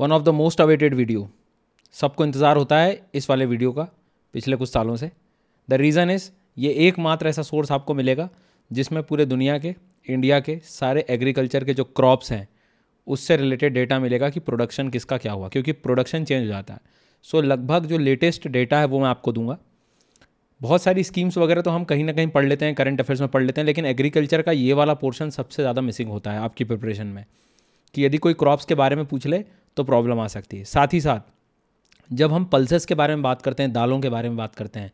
One of the most awaited video सबको इंतज़ार होता है इस वाले वीडियो का पिछले कुछ सालों से द रीज़न इज़ ये एकमात्र ऐसा सोर्स आपको मिलेगा जिसमें पूरे दुनिया के इंडिया के सारे एग्रीकल्चर के जो क्रॉप्स हैं उससे रिलेटेड डेटा मिलेगा कि प्रोडक्शन किसका क्या हुआ क्योंकि प्रोडक्शन चेंज हो जाता है सो so, लगभग जो लेटेस्ट डेटा है वो मैं आपको दूंगा बहुत सारी स्कीम्स वगैरह तो हम कहीं ना कहीं पढ़ लेते हैं करंट अफेयर्स में पढ़ लेते हैं लेकिन एग्रीकल्चर का ये वाला पोर्शन सबसे ज़्यादा मिसिंग होता है आपकी प्रिपरेशन में कि यदि कोई क्रॉप्स के बारे में पूछ ले तो प्रॉब्लम आ सकती है साथ ही साथ जब हम पल्सेस के बारे में बात करते हैं दालों के बारे में बात करते हैं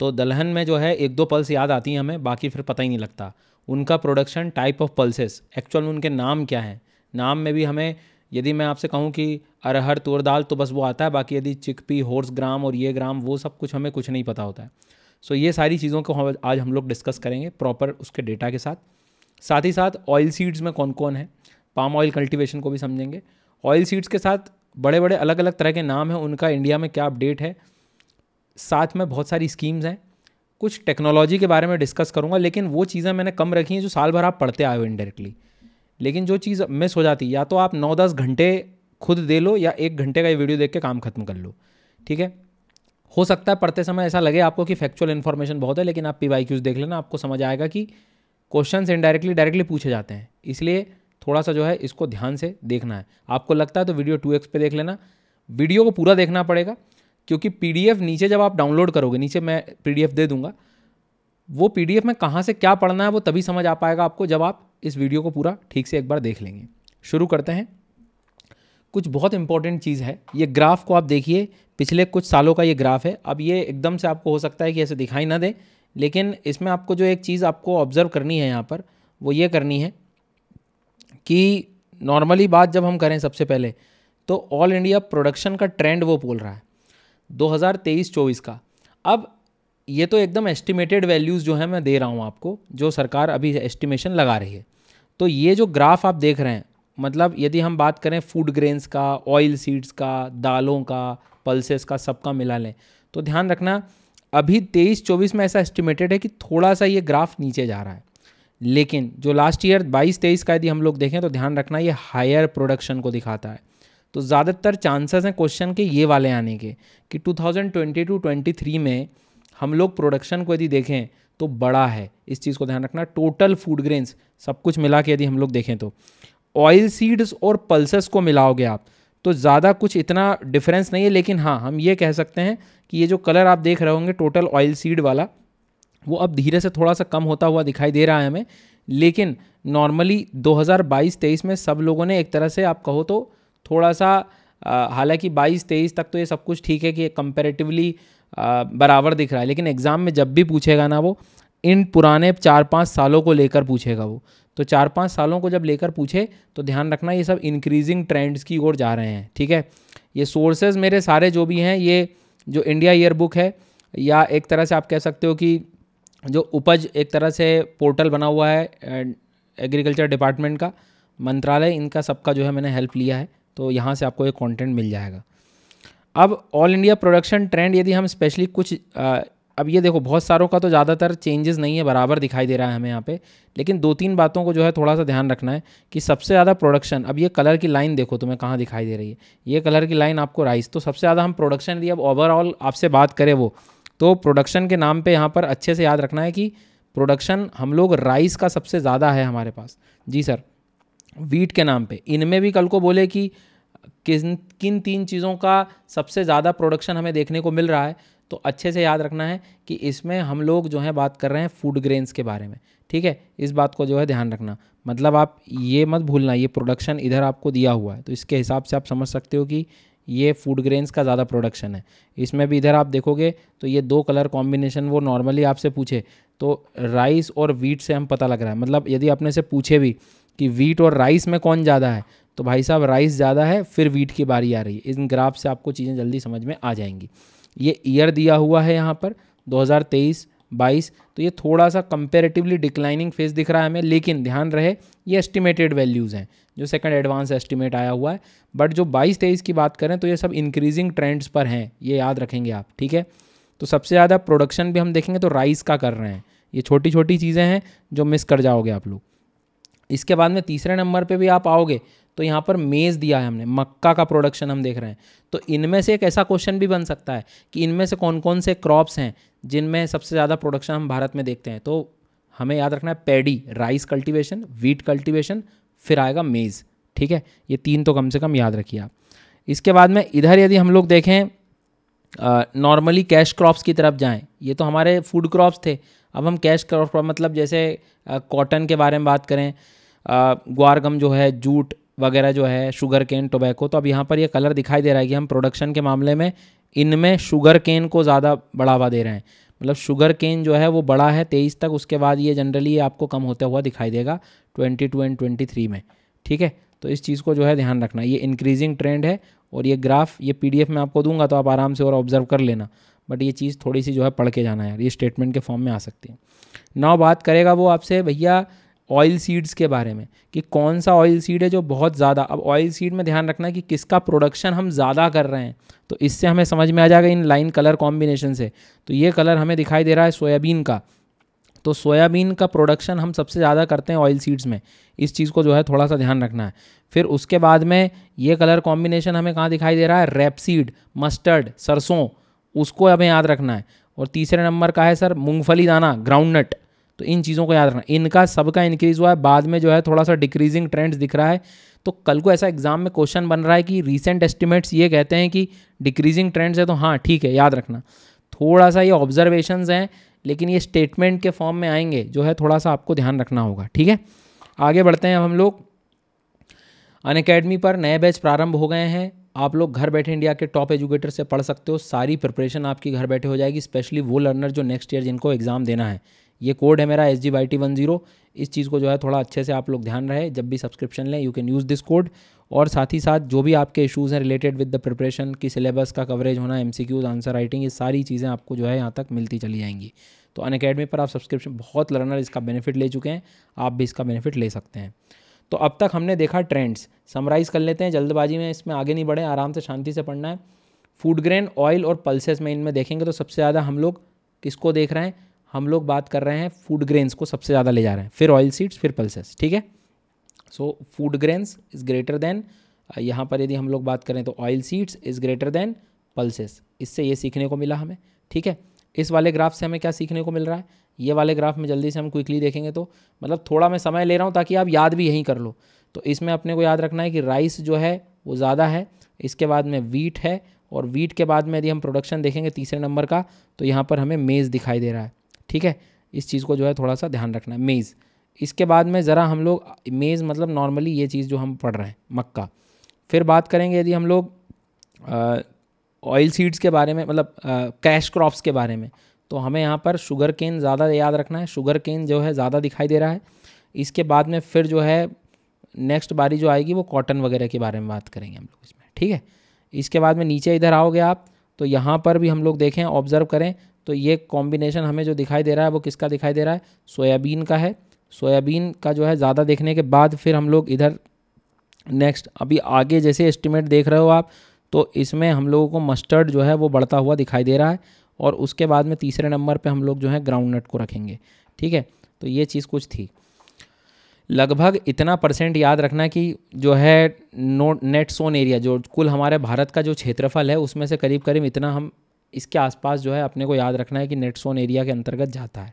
तो दलहन में जो है एक दो पल्स याद आती हैं हमें बाकी फिर पता ही नहीं लगता उनका production type of pulses actual में उनके नाम क्या हैं नाम में भी हमें यदि मैं आपसे कहूँ कि अरहर तुअर दाल तो बस वो आता है बाकी यदि चिकपी होर्स ग्राम और ये ग्राम वो सब कुछ हमें कुछ नहीं पता होता है सो ये सारी चीज़ों को हम आज हम लोग डिस्कस करेंगे प्रॉपर उसके डेटा के साथ साथ ही साथ ऑयल सीड्स में कौन कौन है पाम ऑयल कल्टिवेशन को भी समझेंगे ऑयल सीड्स के साथ बड़े बड़े अलग अलग तरह के नाम हैं उनका इंडिया में क्या अपडेट है साथ में बहुत सारी स्कीम्स हैं कुछ टेक्नोलॉजी के बारे में डिस्कस करूँगा लेकिन वो चीज़ें मैंने कम रखी हैं जो साल भर आप पढ़ते आए हो इनडायरेक्टली लेकिन जो चीज़ मिस हो जाती या तो आप नौ दस घंटे खुद दे लो या एक घंटे का ये वीडियो देख के काम खत्म कर लो ठीक है हो सकता है पढ़ते समय ऐसा लगे आपको कि फैक्चुअल इन्फॉर्मेशन बहुत है लेकिन आप पी वाई क्यूज़ देख लेना आपको समझ आएगा कि क्वेश्चन इनडायरेक्टली डायरेक्टली पूछे जाते हैं इसलिए थोड़ा सा जो है इसको ध्यान से देखना है आपको लगता है तो वीडियो टू एक्स पे देख लेना वीडियो को पूरा देखना पड़ेगा क्योंकि पीडीएफ नीचे जब आप डाउनलोड करोगे नीचे मैं पीडीएफ दे दूंगा वो पीडीएफ में कहाँ से क्या पढ़ना है वो तभी समझ आ पाएगा आपको जब आप इस वीडियो को पूरा ठीक से एक बार देख लेंगे शुरू करते हैं कुछ बहुत इंपॉर्टेंट चीज़ है ये ग्राफ को आप देखिए पिछले कुछ सालों का ये ग्राफ है अब ये एकदम से आपको हो सकता है कि ऐसे दिखाई ना दे लेकिन इसमें आपको जो एक चीज़ आपको ऑब्जर्व करनी है यहाँ पर वो ये करनी है कि नॉर्मली बात जब हम करें सबसे पहले तो ऑल इंडिया प्रोडक्शन का ट्रेंड वो बोल रहा है 2023-24 का अब ये तो एकदम एस्टिमेटेड वैल्यूज़ जो है मैं दे रहा हूँ आपको जो सरकार अभी एस्टिमेशन लगा रही है तो ये जो ग्राफ आप देख रहे हैं मतलब यदि हम बात करें फूड ग्रेन्स का ऑयल सीड्स का दालों का पल्सेस का सबका मिला लें तो ध्यान रखना अभी तेईस चौबीस में ऐसा एस्टिमेटेड है कि थोड़ा सा ये ग्राफ नीचे जा रहा है लेकिन जो लास्ट ईयर 22 तेईस का यदि हम लोग देखें तो ध्यान रखना ये हायर प्रोडक्शन को दिखाता है तो ज़्यादातर चांसेस हैं क्वेश्चन के ये वाले आने के कि 2022-23 में हम लोग प्रोडक्शन को यदि देखें तो बड़ा है इस चीज़ को ध्यान रखना टोटल फूड ग्रेन्स सब कुछ मिला के यदि हम लोग देखें तो ऑयल सीड्स और पल्सेस को मिलाओगे आप तो ज़्यादा कुछ इतना डिफरेंस नहीं है लेकिन हाँ हम ये कह सकते हैं कि ये जो कलर आप देख रहे होंगे टोटल ऑयल सीड वाला वो अब धीरे से थोड़ा सा कम होता हुआ दिखाई दे रहा है हमें लेकिन नॉर्मली 2022-23 में सब लोगों ने एक तरह से आप कहो तो थोड़ा सा हालांकि 22-23 तक तो ये सब कुछ ठीक है कि कंपेरेटिवली बराबर दिख रहा है लेकिन एग्ज़ाम में जब भी पूछेगा ना वो इन पुराने चार पाँच सालों को लेकर पूछेगा वो तो चार पाँच सालों को जब लेकर पूछे तो ध्यान रखना ये सब इंक्रीजिंग ट्रेंड्स की ओर जा रहे हैं ठीक है ये सोर्सेज मेरे सारे जो भी हैं ये जो इंडिया ईयरबुक है या एक तरह से आप कह सकते हो कि जो उपज एक तरह से पोर्टल बना हुआ है एग्रीकल्चर डिपार्टमेंट का मंत्रालय इनका सबका जो है मैंने हेल्प लिया है तो यहाँ से आपको ये कंटेंट मिल जाएगा अब ऑल इंडिया प्रोडक्शन ट्रेंड यदि हम स्पेशली कुछ आ, अब ये देखो बहुत सारों का तो ज़्यादातर चेंजेस नहीं है बराबर दिखाई दे रहा है हमें यहाँ पे लेकिन दो तीन बातों को जो है थोड़ा सा ध्यान रखना है कि सबसे ज़्यादा प्रोडक्शन अब ये कलर की लाइन देखो तुम्हें कहाँ दिखाई दे रही है ये कलर की लाइन आपको राइस तो सबसे ज़्यादा हम प्रोडक्शन लिए अब ओवरऑल आपसे बात करें वो तो प्रोडक्शन के नाम पे यहाँ पर अच्छे से याद रखना है कि प्रोडक्शन हम लोग राइस का सबसे ज़्यादा है हमारे पास जी सर वीट के नाम पे इनमें भी कल को बोले कि किन किन तीन चीज़ों का सबसे ज़्यादा प्रोडक्शन हमें देखने को मिल रहा है तो अच्छे से याद रखना है कि इसमें हम लोग जो है बात कर रहे हैं फूड ग्रेन्स के बारे में ठीक है इस बात को जो है ध्यान रखना मतलब आप ये मत भूलना ये प्रोडक्शन इधर आपको दिया हुआ है तो इसके हिसाब से आप समझ सकते हो कि ये फूड ग्रेन्स का ज़्यादा प्रोडक्शन है इसमें भी इधर आप देखोगे तो ये दो कलर कॉम्बिनेशन वो नॉर्मली आपसे पूछे तो राइस और वीट से हम पता लग रहा है मतलब यदि अपने से पूछे भी कि वीट और राइस में कौन ज़्यादा है तो भाई साहब राइस ज़्यादा है फिर वीट की बारी आ रही है इन ग्राफ से आपको चीज़ें जल्दी समझ में आ जाएंगी ये ईयर दिया हुआ है यहाँ पर दो बाईस तो ये थोड़ा सा कंपेरेटिवली डिक्लाइनिंग फेज दिख रहा है हमें लेकिन ध्यान रहे ये एस्टिमेटेड वैल्यूज़ हैं जो सेकंड एडवांस एस्टिमेट आया हुआ है बट जो बाईस तेईस की बात करें तो ये सब इंक्रीजिंग ट्रेंड्स पर हैं ये याद रखेंगे आप ठीक है तो सबसे ज़्यादा प्रोडक्शन भी हम देखेंगे तो राइस का कर रहे हैं ये छोटी छोटी चीज़ें हैं जो मिस कर जाओगे आप लोग इसके बाद में तीसरे नंबर पर भी आप आओगे तो यहाँ पर मेज़ दिया है हमने मक्का का प्रोडक्शन हम देख रहे हैं तो इनमें से एक ऐसा क्वेश्चन भी बन सकता है कि इनमें से कौन कौन से क्रॉप्स हैं जिनमें सबसे ज़्यादा प्रोडक्शन हम भारत में देखते हैं तो हमें याद रखना है paddy rice cultivation wheat cultivation फिर आएगा मेज़ ठीक है ये तीन तो कम से कम याद रखिए आप इसके बाद में इधर यदि हम लोग देखें नॉर्मली कैश क्रॉप्स की तरफ जाएं ये तो हमारे फूड क्रॉप्स थे अब हम कैश क्रॉप मतलब जैसे कॉटन के बारे में बात करें ग्वारगम जो है जूट वगैरह जो है शुगर केन टोबैको तो अब यहाँ पर ये कलर दिखाई दे रहा है कि हम प्रोडक्शन के मामले में इनमें शुगर केन को ज़्यादा बढ़ावा दे रहे हैं मतलब शुगर केन जो है वो बड़ा है तेईस तक उसके बाद ये जनरली आपको कम होता हुआ दिखाई देगा twenty two and twenty three में ठीक है तो इस चीज़ को जो है ध्यान रखना ये इंक्रीजिंग ट्रेंड है और ये ग्राफ ये एफ में आपको दूंगा तो आप आराम से और ऑब्जर्व कर लेना बट ये चीज़ थोड़ी सी जो है पढ़ के जाना है ये स्टेटमेंट के फॉर्म में आ सकती है नौ बात करेगा वो आपसे भैया ऑयल सीड्स के बारे में कि कौन सा ऑयल सीड है जो बहुत ज़्यादा अब ऑयल सीड में ध्यान रखना कि किसका प्रोडक्शन हम ज़्यादा कर रहे हैं तो इससे हमें समझ में आ जाएगा इन लाइन कलर कॉम्बिनेशन से तो ये कलर हमें दिखाई दे रहा है सोयाबीन का तो सोयाबीन का प्रोडक्शन हम सबसे ज़्यादा करते हैं ऑयल सीड्स में इस चीज़ को जो है थोड़ा सा ध्यान रखना है फिर उसके बाद में ये कलर कॉम्बिनेशन हमें कहाँ दिखाई दे रहा है रेपसीड मस्टर्ड सरसों उसको हमें याद रखना है और तीसरे नंबर का है सर मूँगफली दाना ग्राउंड नट तो इन चीज़ों को याद रखना इनका सबका इंक्रीज हुआ है बाद में जो है थोड़ा सा डिक्रीजिंग ट्रेंड्स दिख रहा है तो कल को ऐसा एग्जाम में क्वेश्चन बन रहा है कि रिसेंट एस्टिमेट्स ये कहते हैं कि डिक्रीजिंग ट्रेंड्स है तो हाँ ठीक है याद रखना थोड़ा सा ये ऑब्जर्वेशन हैं लेकिन ये स्टेटमेंट के फॉर्म में आएंगे जो है थोड़ा सा आपको ध्यान रखना होगा ठीक है आगे बढ़ते हैं हम लोग अन अकेडमी पर नए बैच प्रारंभ हो गए हैं आप लोग घर बैठे इंडिया के टॉप एजुकेटर से पढ़ सकते हो सारी प्रिपरेशन आपकी घर बैठे हो जाएगी स्पेशली वो लर्नर जो नेक्स्ट ईयर जिनको एग्ज़ाम देना है ये कोड है मेरा S G Y T one zero इस चीज़ को जो है थोड़ा अच्छे से आप लोग ध्यान रहे जब भी सब्सक्रिप्शन लें you can use this code और साथ ही साथ जो भी आपके इशूज़ हैं रिलेटेड विद द प्रिपरेशन की सिलेबस का कवरेज होना M C Qs answer writing ये सारी चीज़ें आपको जो है यहाँ तक मिलती चली जाएंगी तो अन अकेडमी पर आप सब्सक्रिप्शन बहुत लर्नर इसका बेनिफिट ले चुके हैं आप भी इसका बेनिफिट ले सकते हैं तो अब तक हमने देखा ट्रेंड्स समराइज़ कर लेते हैं जल्दबाजी में इसमें आगे नहीं बढ़े आराम से शांति से पढ़ना है फूड ग्रेन ऑयल और पल्सेस में इनमें देखेंगे तो सबसे ज़्यादा हम लोग किसको देख रहे हैं हम लोग बात कर रहे हैं फूड ग्रेन्स को सबसे ज़्यादा ले जा रहे हैं फिर ऑयल सीड्स फिर पल्सेस ठीक है so food grains is greater than यहाँ पर यदि हम लोग बात करें तो oil seeds is greater than pulses इससे ये सीखने को मिला हमें ठीक है इस वाले ग्राफ से हमें क्या सीखने को मिल रहा है ये वाले ग्राफ में जल्दी से हम क्विकली देखेंगे तो मतलब थोड़ा मैं समय ले रहा हूँ ताकि आप याद भी यहीं कर लो तो इसमें अपने को याद रखना है कि राइस जो है वो ज़्यादा है इसके बाद में वीट है और वीट के बाद में यदि हम प्रोडक्शन देखेंगे तीसरे नंबर का तो यहाँ पर हमें मेज़ दिखाई दे रहा है ठीक है इस चीज़ को जो है थोड़ा सा ध्यान रखना है मेज़ इसके बाद में ज़रा हम लोग मेज़ मतलब नॉर्मली ये चीज़ जो हम पढ़ रहे हैं मक्का फिर बात करेंगे यदि हम लोग ऑयल सीड्स के बारे में मतलब कैश क्रॉप्स के बारे में तो हमें यहाँ पर शुगर केन ज़्यादा याद रखना है शुगर केन जो है ज़्यादा दिखाई दे रहा है इसके बाद में फिर जो है नेक्स्ट बारी जो आएगी वो कॉटन वगैरह के बारे में बात करेंगे हम लोग इसमें ठीक है इसके बाद में नीचे इधर आओगे आप तो यहाँ पर भी हम लोग देखें ऑब्ज़र्व करें तो ये कॉम्बिनेशन हमें जो दिखाई दे रहा है वो किसका दिखाई दे रहा है सोयाबीन का है सोयाबीन का जो है ज़्यादा देखने के बाद फिर हम लोग इधर नेक्स्ट अभी आगे जैसे एस्टिमेट देख रहे हो आप तो इसमें हम लोगों को मस्टर्ड जो है वो बढ़ता हुआ दिखाई दे रहा है और उसके बाद में तीसरे नंबर पे हम लोग जो है ग्राउंड नट को रखेंगे ठीक है तो ये चीज़ कुछ थी लगभग इतना परसेंट याद रखना कि जो है नो नेट सोन एरिया जो कुल हमारे भारत का जो क्षेत्रफल है उसमें से करीब करीब इतना हम इसके आसपास जो है अपने को याद रखना है कि नेट सोन एरिया के अंतर्गत जाता है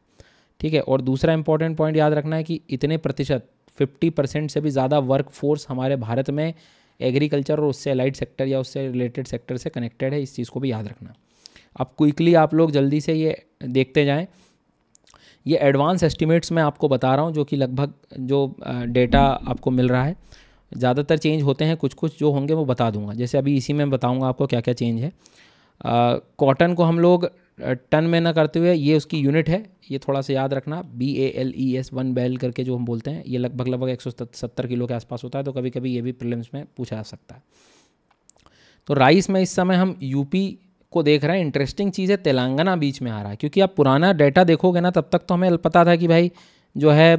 ठीक है और दूसरा इंपॉर्टेंट पॉइंट याद रखना है कि इतने प्रतिशत 50 परसेंट से भी ज़्यादा वर्क फोर्स हमारे भारत में एग्रीकल्चर और उससे अलाइड सेक्टर या उससे रिलेटेड सेक्टर से कनेक्टेड है इस चीज़ को भी याद रखना अब क्विकली आप लोग जल्दी से ये देखते जाएँ ये एडवांस एस्टिमेट्स मैं आपको बता रहा हूँ जो कि लगभग जो डेटा आपको मिल रहा है ज़्यादातर चेंज होते हैं कुछ कुछ जो होंगे वो बता दूंगा जैसे अभी इसी में बताऊँगा आपको क्या क्या चेंज है कॉटन को हम लोग टन में ना करते हुए ये उसकी यूनिट है ये थोड़ा सा याद रखना B A L E S one bale करके जो हम बोलते हैं ये लगभग लगभग एक सौ सत्तर किलो के आसपास होता है तो कभी कभी ये भी प्रिलिम्स में पूछा जा सकता है तो राइस में इस समय हम यूपी को देख रहे हैं इंटरेस्टिंग चीज़ है तेलंगाना बीच में आ रहा है क्योंकि आप पुराना डाटा देखोगे ना तब तक तो हमें पता था कि भाई जो है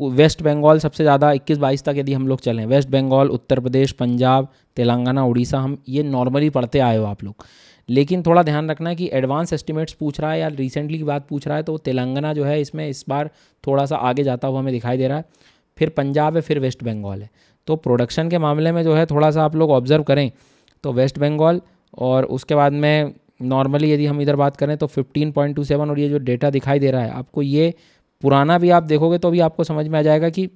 वेस्ट बंगाल सबसे ज़्यादा 21-22 तक यदि हम लोग चलें वेस्ट बंगाल उत्तर प्रदेश पंजाब तेलंगाना उड़ीसा हम ये नॉर्मली पढ़ते आए हो आप लोग लेकिन थोड़ा ध्यान रखना है कि एडवांस एस्टिमेट्स पूछ रहा है या रिसेंटली की बात पूछ रहा है तो तेलंगाना जो है इसमें इस बार थोड़ा सा आगे जाता हुआ हमें दिखाई दे रहा है फिर पंजाब है फिर वेस्ट बंगाल है तो प्रोडक्शन के मामले में जो है थोड़ा सा आप लोग ऑब्जर्व करें तो वेस्ट बंगाल और उसके बाद में नॉर्मली यदि हम इधर बात करें तो 15.27 और ये जो डेटा दिखाई दे रहा है आपको ये पुराना भी आप देखोगे तो भी आपको समझ में आ जाएगा कि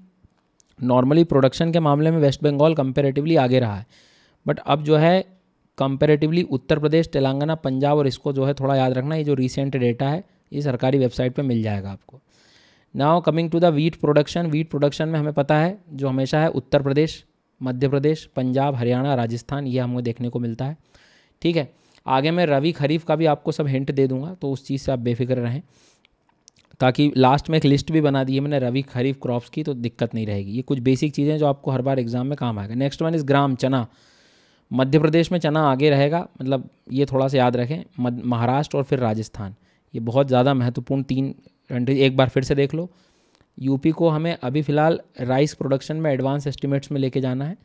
नॉर्मली प्रोडक्शन के मामले में वेस्ट बंगाल कंपेरेटिवली आगे रहा है बट अब जो है कंपेरेटिवली उत्तर प्रदेश तेलंगाना पंजाब और इसको जो है थोड़ा याद रखना ये जो रिसेंट डेटा है ये सरकारी वेबसाइट पर मिल जाएगा आपको now coming to the wheat production wheat production में हमें पता है जो हमेशा है उत्तर प्रदेश मध्य प्रदेश पंजाब हरियाणा राजस्थान ये हमें देखने को मिलता है ठीक है आगे मैं रवि खरीफ का भी आपको सब हिंट दे दूंगा तो उस चीज़ से आप बेफिक्र रहें ताकि लास्ट में एक लिस्ट भी बना दी है मैंने रवि खरीफ क्रॉप्स की तो दिक्कत नहीं रहेगी ये कुछ बेसिक चीज़ें जो आपको हर बार एग्जाम में काम आएगा नेक्स्ट वन इज़ ग्राम चना मध्य प्रदेश में चना आगे रहेगा मतलब ये थोड़ा सा याद रखें महाराष्ट्र और फिर राजस्थान ये बहुत ज़्यादा महत्वपूर्ण तीन कंट्रीज एक बार फिर से देख लो यूपी को हमें अभी फ़िलहाल राइस प्रोडक्शन में एडवांस एस्टिमेट्स में लेके जाना है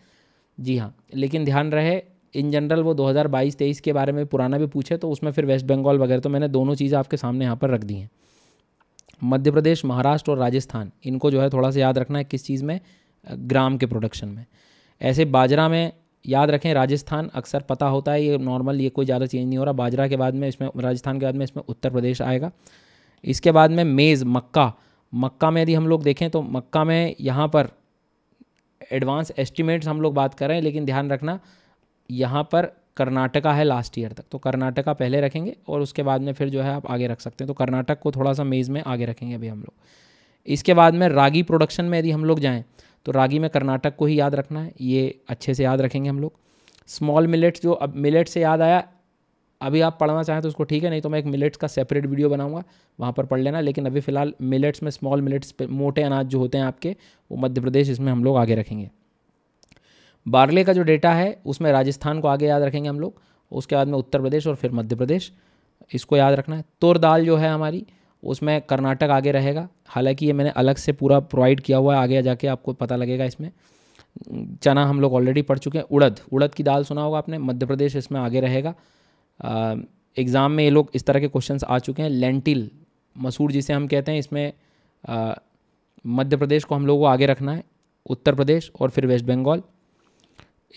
जी हाँ लेकिन ध्यान रहे इन जनरल वो 2022-23 के बारे में पुराना भी पूछे तो उसमें फिर वेस्ट बंगाल वगैरह तो मैंने दोनों चीज़ें आपके सामने यहाँ पर रख दी हैं मध्य प्रदेश महाराष्ट्र और राजस्थान इनको जो है थोड़ा सा याद रखना है किस चीज़ में ग्राम के प्रोडक्शन में ऐसे बाजरा में याद रखें राजस्थान अक्सर पता होता है ये नॉर्मल ये कोई ज़्यादा चेंज नहीं हो रहा बाजरा के बाद में इसमें राजस्थान के बाद में इसमें उत्तर प्रदेश आएगा इसके बाद में मेज़ मक्का मक्का में यदि हम लोग देखें तो मक्का में यहाँ पर एडवांस एस्टिमेट्स हम लोग बात कर रहे हैं लेकिन ध्यान रखना यहाँ पर कर्नाटका है लास्ट ईयर तक तो कर्नाटका पहले रखेंगे और उसके बाद में फिर जो है आप आगे रख सकते हैं तो कर्नाटक को थोड़ा सा मेज़ में आगे रखेंगे अभी हम लोग इसके बाद में रागी प्रोडक्शन में यदि हम लोग जाएँ तो रागी में कर्नाटक को ही याद रखना है ये अच्छे से याद रखेंगे हम लोग स्मॉल मिलेट्स जो अब मिलेट से याद आया अभी आप पढ़ना चाहें तो उसको ठीक है नहीं तो मैं एक मिलेट्स का सेपरेट वीडियो बनाऊंगा वहाँ पर पढ़ लेना लेकिन अभी फ़िलहाल मिलेट्स में स्मॉल मिलेट्स मोटे अनाज जो होते हैं आपके वो मध्य प्रदेश इसमें हम लोग आगे रखेंगे बार्ले का जो डेटा है उसमें राजस्थान को आगे याद रखेंगे हम लोग उसके बाद में उत्तर प्रदेश और फिर मध्य प्रदेश इसको याद रखना है तोर दाल जो है हमारी उसमें कर्नाटक आगे रहेगा हालांकि ये मैंने अलग से पूरा प्रोवाइड किया हुआ है आगे जाके आपको पता लगेगा इसमें चना हम लोग ऑलरेडी पढ़ चुके हैं उड़द उड़द की दाल सुना होगा आपने मध्य प्रदेश इसमें आगे रहेगा एग्ज़ाम में ये लोग इस तरह के क्वेश्चन आ चुके हैं लेंटिल मसूर जिसे हम कहते हैं इसमें मध्य प्रदेश को हम लोगों को आगे रखना है उत्तर प्रदेश और फिर वेस्ट बंगाल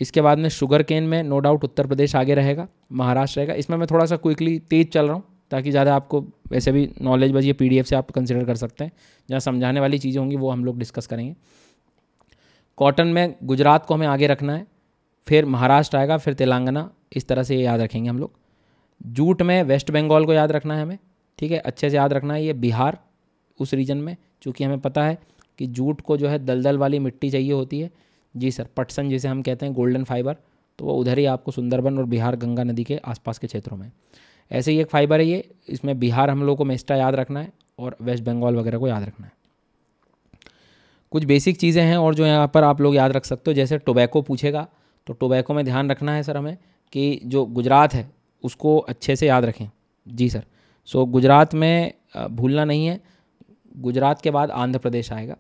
इसके बाद में शुगर केन में नो डाउट उत्तर प्रदेश आगे रहेगा महाराष्ट्र रहेगा इसमें मैं थोड़ा सा क्विकली तेज़ चल रहा हूँ ताकि ज़्यादा आपको वैसे भी नॉलेज बस ये पी से आप कंसिडर कर सकते हैं जहाँ समझाने वाली चीज़ें होंगी वो हम लोग डिस्कस करेंगे कॉटन में गुजरात को हमें आगे रखना है फिर महाराष्ट्र आएगा फिर तेलंगाना इस तरह से ये याद रखेंगे हम लोग जूट में वेस्ट बंगाल को याद रखना है हमें ठीक है अच्छे से याद रखना है ये बिहार उस रीजन में चूँकि हमें पता है कि जूट को जो है दलदल वाली मिट्टी चाहिए होती है जी सर पटसन जिसे हम कहते हैं गोल्डन फाइबर तो वो उधर ही आपको सुंदरबन और बिहार गंगा नदी के आसपास के क्षेत्रों में ऐसे ही एक फाइबर है ये इसमें बिहार हम लोगों को मेस्टा याद रखना है और वेस्ट बंगाल वगैरह को याद रखना है कुछ बेसिक चीज़ें हैं और जो यहाँ पर आप लोग याद रख सकते हो जैसे टोबैको पूछेगा तो टोबैको में ध्यान रखना है सर हमें कि जो गुजरात है उसको अच्छे से याद रखें जी सर सो गुजरात में भूलना नहीं है गुजरात के बाद आंध्र प्रदेश आएगा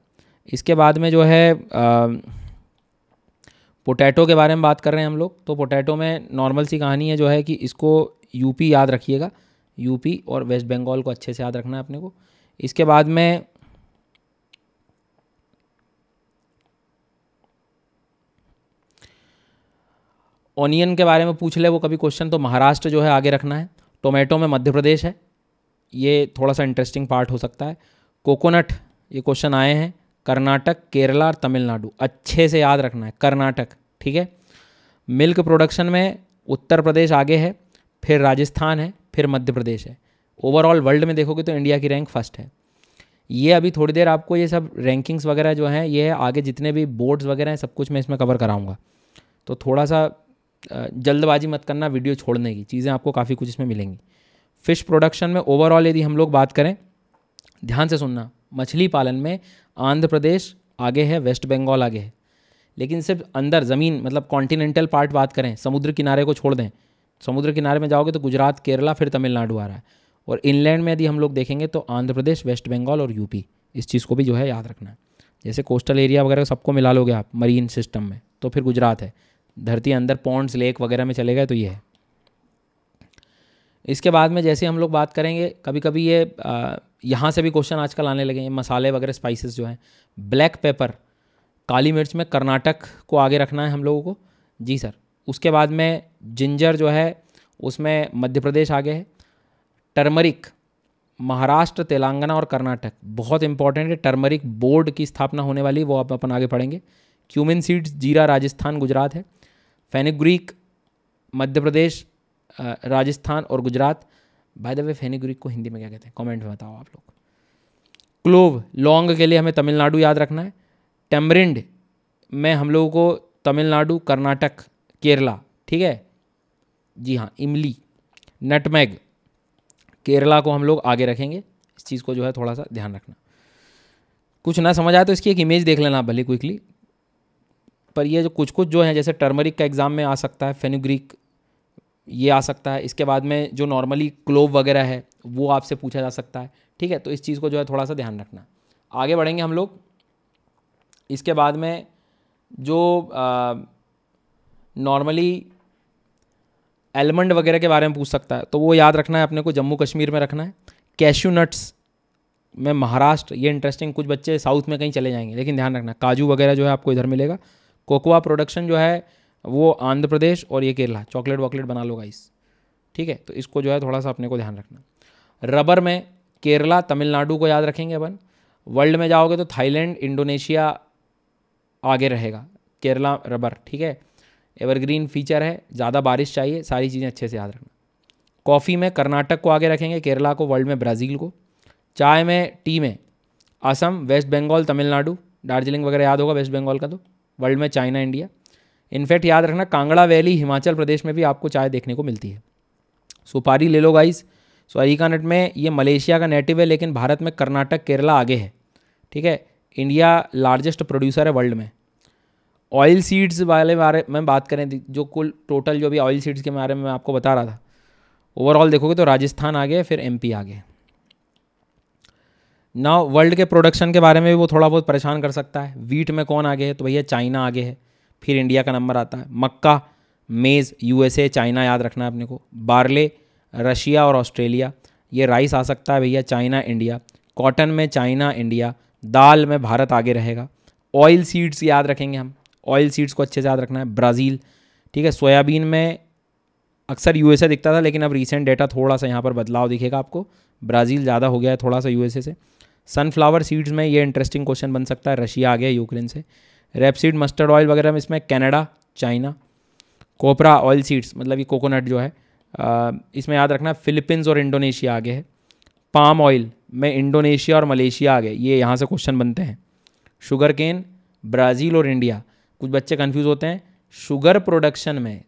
इसके बाद में जो है आ, पोटैटो के बारे में बात कर रहे हैं हम लोग तो पोटैटो में नॉर्मल सी कहानी है जो है कि इसको यूपी याद रखिएगा यूपी और वेस्ट बंगाल को अच्छे से याद रखना है अपने को इसके बाद में ऑनियन के बारे में पूछ ले वो कभी क्वेश्चन तो महाराष्ट्र जो है आगे रखना है टोमेटो में मध्य प्रदेश है ये थोड़ा सा इंटरेस्टिंग पार्ट हो सकता है कोकोनट ये क्वेश्चन आए हैं कर्नाटक केरला और तमिलनाडु अच्छे से याद रखना है कर्नाटक ठीक है मिल्क प्रोडक्शन में उत्तर प्रदेश आगे है फिर राजस्थान है फिर मध्य प्रदेश है ओवरऑल वर्ल्ड में देखोगे तो इंडिया की रैंक फर्स्ट है ये अभी थोड़ी देर आपको ये सब रैंकिंग्स वगैरह जो हैं ये आगे जितने भी बोर्ड्स वगैरह हैं सब कुछ मैं इसमें कवर कराऊंगा तो थोड़ा सा जल्दबाजी मत करना वीडियो छोड़ने की चीज़ें आपको काफ़ी कुछ इसमें मिलेंगी फ़िश प्रोडक्शन में ओवरऑल यदि हम लोग बात करें ध्यान से सुनना मछली पालन में आंध्र प्रदेश आगे है वेस्ट बंगाल आगे है लेकिन सिर्फ अंदर ज़मीन मतलब कॉन्टिनेंटल पार्ट बात करें समुद्र किनारे को छोड़ दें समुद्र किनारे में जाओगे तो गुजरात केरला फिर तमिलनाडु आ रहा है और इनलैंड में यदि हम लोग देखेंगे तो आंध्र प्रदेश वेस्ट बंगाल और यूपी इस चीज़ को भी जो है याद रखना है जैसे कोस्टल एरिया वगैरह सबको मिला लोगे आप मरीन सिस्टम में तो फिर गुजरात है धरती अंदर पॉन्ड्स लेक वगैरह में चले गए तो ये है इसके बाद में जैसे हम लोग बात करेंगे कभी कभी ये यहाँ से भी क्वेश्चन आजकल आने लगे हैं मसाले वगैरह स्पाइसेस जो हैं ब्लैक पेपर काली मिर्च में कर्नाटक को आगे रखना है हम लोगों को जी सर उसके बाद में जिंजर जो है उसमें मध्य प्रदेश आगे है टर्मरिक महाराष्ट्र तेलंगाना और कर्नाटक बहुत इंपॉर्टेंट है टर्मरिक बोर्ड की स्थापना होने वाली वो आप अपन आगे पढ़ेंगे क्यूमिन सीड्स जीरा राजस्थान गुजरात है फेनिग्रीक मध्य प्रदेश राजस्थान और गुजरात बाय द वे फेनीगुरी को हिंदी में क्या कहते हैं कमेंट में बताओ आप लोग क्लोव लौंग के लिए हमें तमिलनाडु याद रखना है टेमरिंड में हम लोगों को तमिलनाडु कर्नाटक केरला ठीक है जी हाँ इमली नटमैग केरला को हम लोग आगे रखेंगे इस चीज़ को जो है थोड़ा सा ध्यान रखना कुछ ना समझ आए तो इसकी एक इमेज देख लेना आप भले क्विकली पर ये जो कुछ कुछ जो है जैसे टर्मरिक का एग्ज़ाम में आ सकता है फेनुग्रीक ये आ सकता है इसके बाद में जो नॉर्मली क्लोव वगैरह है वो आपसे पूछा जा सकता है ठीक है तो इस चीज़ को जो है थोड़ा सा ध्यान रखना आगे बढ़ेंगे हम लोग इसके बाद में जो नॉर्मली एलमंड वगैरह के बारे में पूछ सकता है तो वो याद रखना है अपने को जम्मू कश्मीर में रखना है कैशू नट्स में महाराष्ट्र ये इंटरेस्टिंग कुछ बच्चे साउथ में कहीं चले जाएंगे लेकिन ध्यान रखना काजू वगैरह जो है आपको इधर मिलेगा कोकोआ प्रोडक्शन जो है वो आंध्र प्रदेश और ये केरला चॉकलेट वॉकलेट बना लो गाइस ठीक है तो इसको जो है थोड़ा सा अपने को ध्यान रखना रबर में केरला तमिलनाडु को याद रखेंगे अपन वर्ल्ड में जाओगे तो थाईलैंड इंडोनेशिया आगे रहेगा केरला रबर ठीक है एवरग्रीन फीचर है ज़्यादा बारिश चाहिए सारी चीज़ें अच्छे से याद रखना कॉफ़ी में कर्नाटक को आगे रखेंगे केरला को वर्ल्ड में ब्राज़ील को चाय में टी में असम वेस्ट बंगाल तमिलनाडु दार्जिलिंग वगैरह याद होगा वेस्ट बंगाल का तो वर्ल्ड में चाइना इंडिया इनफैक्ट याद रखना कांगड़ा वैली हिमाचल प्रदेश में भी आपको चाय देखने को मिलती है सुपारी ले लो गाइस सो अरीका नट में ये मलेशिया का नेटिव है लेकिन भारत में कर्नाटक केरला आगे है ठीक है इंडिया लार्जेस्ट प्रोड्यूसर है वर्ल्ड में ऑयल सीड्स वाले बारे में बात करें जो कुल टोटल जो भी ऑयल सीड्स के बारे में आपको बता रहा था ओवरऑल देखोगे तो राजस्थान आगे फिर एम पी आगे नाउ वर्ल्ड के प्रोडक्शन के बारे में भी वो थोड़ा बहुत परेशान कर सकता है वीट में कौन आगे है तो भैया चाइना आगे है फिर इंडिया का नंबर आता है मक्का मेज़ यूएसए चाइना याद रखना है अपने को बार्ले रशिया और ऑस्ट्रेलिया ये राइस आ सकता है भैया चाइना इंडिया कॉटन में चाइना इंडिया दाल में भारत आगे रहेगा ऑयल सीड्स याद रखेंगे हम ऑयल सीड्स को अच्छे से याद रखना है ब्राज़ील ठीक है सोयाबीन में अक्सर यूएसए दिखता था लेकिन अब रिसेंट डेटा थोड़ा सा यहाँ पर बदलाव दिखेगा आपको ब्राज़ील ज़्यादा हो गया है थोड़ा सा यूएसए से सनफ्लावर सीड्स में ये इंटरेस्टिंग क्वेश्चन बन सकता है रशिया आ गया यूक्रेन से रेपसीड मस्टर्ड ऑयल वगैरह में इसमें Canada China copra oil seeds मतलब ये कोकोनट जो है इसमें याद रखना फिलीपींस और इंडोनेशिया आगे है पाम ऑयल में इंडोनेशिया और मलेशिया आगे ये यहाँ से क्वेश्चन बनते हैं शुगर केन ब्राज़ील और इंडिया कुछ बच्चे कन्फ्यूज़ होते हैं शुगर प्रोडक्शन में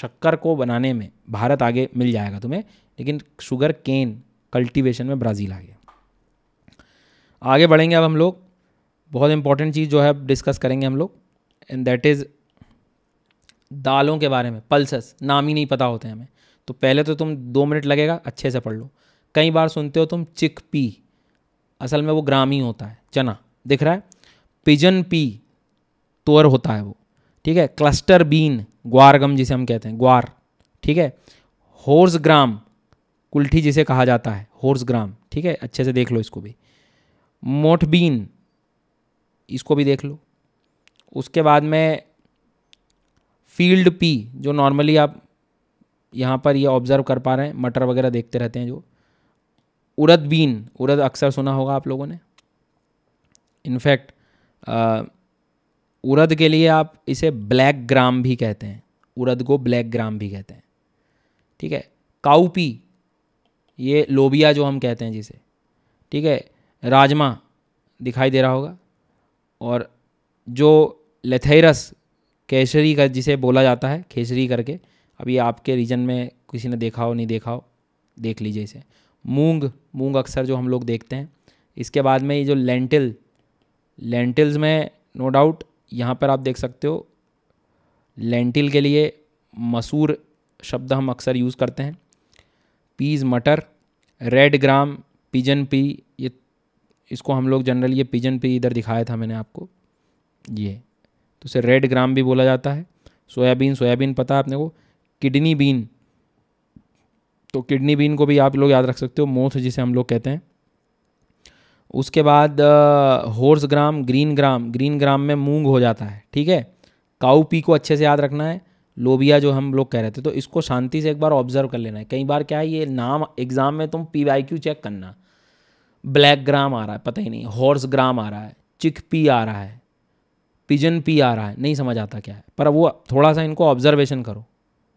शक्कर को बनाने में भारत आगे मिल जाएगा तुम्हें लेकिन शुगर केन कल्टीवेशन में ब्राज़ील आ गया आगे बढ़ेंगे अब हम लोग बहुत इंपॉर्टेंट चीज़ जो है डिस्कस करेंगे हम लोग एंड दैट इज़ दालों के बारे में पल्सस नाम ही नहीं पता होते हमें तो पहले तो तुम दो मिनट लगेगा अच्छे से पढ़ लो कई बार सुनते हो तुम चिक पी असल में वो ग्राम ही होता है चना दिख रहा है पिजन पी तोर होता है वो ठीक है क्लस्टर बीन ग्वारगम जिसे हम कहते हैं ग्वार ठीक है होर्स ग्राम कुल्ठी जिसे कहा जाता है होर्स ग्राम ठीक है अच्छे से देख लो इसको भी मोठ बीन इसको भी देख लो उसके बाद में फील्ड पी जो नॉर्मली आप यहाँ पर ये यह ऑब्ज़र्व कर पा रहे हैं मटर वगैरह देखते रहते हैं जो उरद बीन उड़द अक्सर सुना होगा आप लोगों ने इनफैक्ट उड़द के लिए आप इसे ब्लैक ग्राम भी कहते हैं उड़द को ब्लैक ग्राम भी कहते हैं ठीक है काउपी ये लोबिया जो हम कहते हैं जिसे ठीक है राजमा दिखाई दे रहा होगा और जो लेथेरस केसरी का जिसे बोला जाता है खेसरी करके अभी आपके रीजन में किसी ने देखा हो नहीं देखा हो देख लीजिए इसे मूंग मूंग अक्सर जो हम लोग देखते हैं इसके बाद में ये जो लेंटिल लेंटिल्स में नो डाउट यहाँ पर आप देख सकते हो लेंटिल के लिए मसूर शब्द हम अक्सर यूज़ करते हैं पीज मटर रेड ग्राम पिजन पी ये इसको हम लोग जनरली ये पिजन पे इधर दिखाया था मैंने आपको ये तो इसे रेड ग्राम भी बोला जाता है सोयाबीन सोयाबीन पता है आपने को किडनी बीन तो किडनी बीन को भी आप लोग याद रख सकते हो मोथ जिसे हम लोग कहते हैं उसके बाद horse gram green gram green gram में मूंग हो जाता है ठीक है काऊ पी को अच्छे से याद रखना है लोबिया जो हम लोग कह रहे थे तो इसको शांति से एक बार ऑब्जर्व कर लेना है कई बार क्या है ये नाम एग्ज़ाम में तुम पी चेक करना ब्लैक ग्राम आ रहा है पता ही नहीं हॉर्स ग्राम आ रहा है चिक पी आ रहा है पिजन पी आ रहा है नहीं समझ आता क्या है पर वो थोड़ा सा इनको ऑब्जर्वेशन करो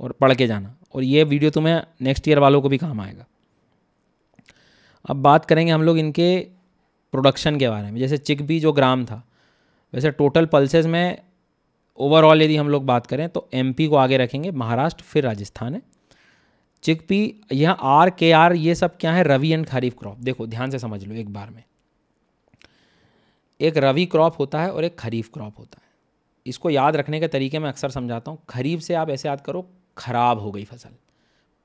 और पढ़ के जाना और ये वीडियो तुम्हें नेक्स्ट ईयर वालों को भी काम आएगा अब बात करेंगे हम लोग इनके प्रोडक्शन के बारे में जैसे चिक पी जो ग्राम था वैसे टोटल पल्सेज में ओवरऑल यदि हम लोग बात करें तो एम को आगे रखेंगे महाराष्ट्र फिर राजस्थान है चिकपी यहाँ आर के आर ये सब क्या है रवि एंड खरीफ क्रॉप देखो ध्यान से समझ लो एक बार में एक रवि क्रॉप होता है और एक खरीफ क्रॉप होता है इसको याद रखने के तरीके मैं अक्सर समझाता हूँ खरीफ से आप ऐसे याद करो ख़राब हो गई फसल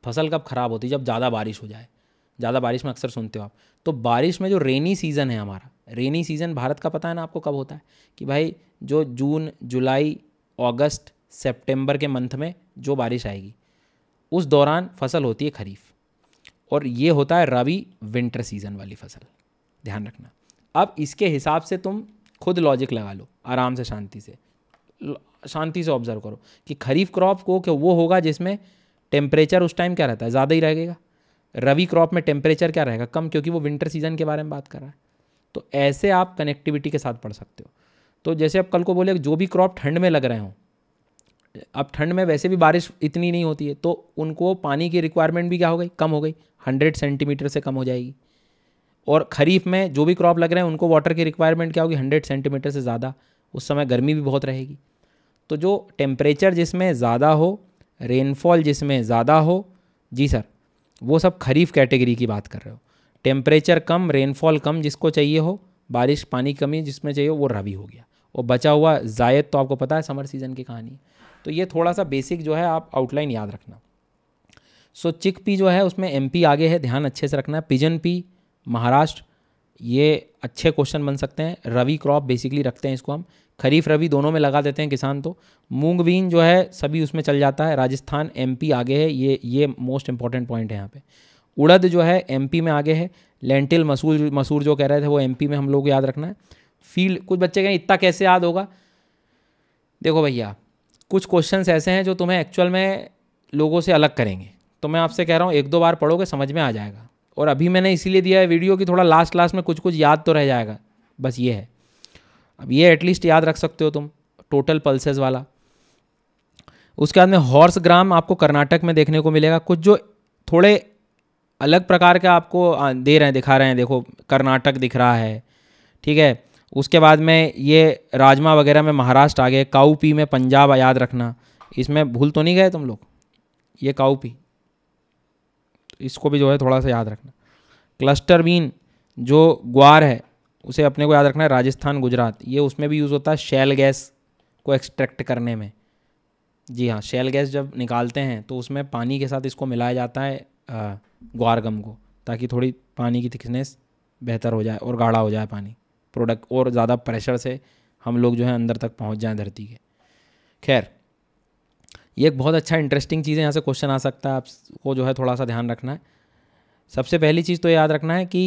फसल कब ख़राब होती है जब ज़्यादा बारिश हो जाए ज़्यादा बारिश में अक्सर सुनते हो आप तो बारिश में जो रेनी सीज़न है हमारा रेनी सीज़न भारत का पता है ना आपको कब होता है कि भाई जो जून जुलाई अगस्त सितंबर के मंथ में जो बारिश आएगी उस दौरान फसल होती है खरीफ और ये होता है रबी विंटर सीज़न वाली फसल ध्यान रखना अब इसके हिसाब से तुम खुद लॉजिक लगा लो आराम से शांति से शांति से ऑब्जर्व करो कि खरीफ क्रॉप को क्या वो होगा जिसमें टेम्परेचर उस टाइम क्या रहता है ज़्यादा ही रहेगा रवि क्रॉप में टेम्परेचर क्या रहेगा कम क्योंकि वो विंटर सीजन के बारे में बात कर रहा है तो ऐसे आप कनेक्टिविटी के साथ पढ़ सकते हो तो जैसे आप कल को बोले जो भी क्रॉप ठंड में लग रहे हों अब ठंड में वैसे भी बारिश इतनी नहीं होती है तो उनको पानी की रिक्वायरमेंट भी क्या हो गई कम हो गई हंड्रेड सेंटीमीटर से कम हो जाएगी और खरीफ में जो भी क्रॉप लग रहे हैं उनको वाटर की रिक्वायरमेंट क्या होगी हंड्रेड सेंटीमीटर से ज़्यादा उस समय गर्मी भी बहुत रहेगी तो जो टेम्परेचर जिसमें ज़्यादा हो रेनफॉल जिसमें ज़्यादा हो जी सर वो सब खरीफ कैटेगरी की बात कर रहे हो टेम्परेचर कम रेनफॉल कम जिसको चाहिए हो बारिश पानी कमी जिसमें चाहिए हो वो रबी हो गया और बचा हुआ जायद तो आपको पता है समर सीज़न की कहानी है तो ये थोड़ा सा बेसिक जो है आप आउटलाइन याद रखना सो चिक पी जो है उसमें एम पी आगे है ध्यान अच्छे से रखना है पिजन पी महाराष्ट्र ये अच्छे क्वेश्चन बन सकते हैं रवि क्रॉप बेसिकली रखते हैं इसको हम खरीफ रवि दोनों में लगा देते हैं किसान तो मूंग बीन जो है सभी उसमें चल जाता है राजस्थान पी आगे है ये ये मोस्ट इंपॉर्टेंट पॉइंट है यहाँ पे उड़द जो है पी में आगे है लेंटिल मसूर मसूर जो कह रहे थे वो पी में हम लोग याद रखना है फील्ड कुछ बच्चे कहें इतना कैसे याद होगा देखो भैया कुछ क्वेश्चन ऐसे हैं जो तुम्हें एक्चुअल में लोगों से अलग करेंगे तो मैं आपसे कह रहा हूँ एक दो बार पढ़ोगे समझ में आ जाएगा और अभी मैंने इसीलिए दिया है वीडियो कि थोड़ा लास्ट लास्ट में कुछ कुछ याद तो रह जाएगा बस ये है अब ये एटलीस्ट याद रख सकते हो तुम टोटल पल्सेस वाला उसके बाद में हॉर्स ग्राम आपको कर्नाटक में देखने को मिलेगा कुछ जो थोड़े अलग प्रकार के आपको दे रहे हैं दिखा रहे हैं देखो कर्नाटक दिख रहा है ठीक है उसके बाद में ये राजमा वगैरह में महाराष्ट्र आ गए काऊपी में पंजाब याद रखना इसमें भूल तो नहीं गए तुम लोग ये काऊपी तो इसको भी जो है थोड़ा सा याद रखना क्लस्टर बीन जो ग्वार है उसे अपने को याद रखना है राजस्थान गुजरात ये उसमें भी यूज़ होता है शेल गैस को एक्सट्रैक्ट करने में जी हाँ शेल गैस जब निकालते हैं तो उसमें पानी के साथ इसको मिलाया जाता है ग्वार गम को ताकि थोड़ी पानी की थिकनेस बेहतर हो जाए और गाढ़ा हो जाए पानी प्रोडक्ट और ज़्यादा प्रेशर से हम लोग जो है अंदर तक पहुँच जाएँ धरती के खैर ये एक बहुत अच्छा इंटरेस्टिंग चीज़ है यहाँ से क्वेश्चन आ सकता है आपको जो है थोड़ा सा ध्यान रखना है सबसे पहली चीज़ तो याद रखना है कि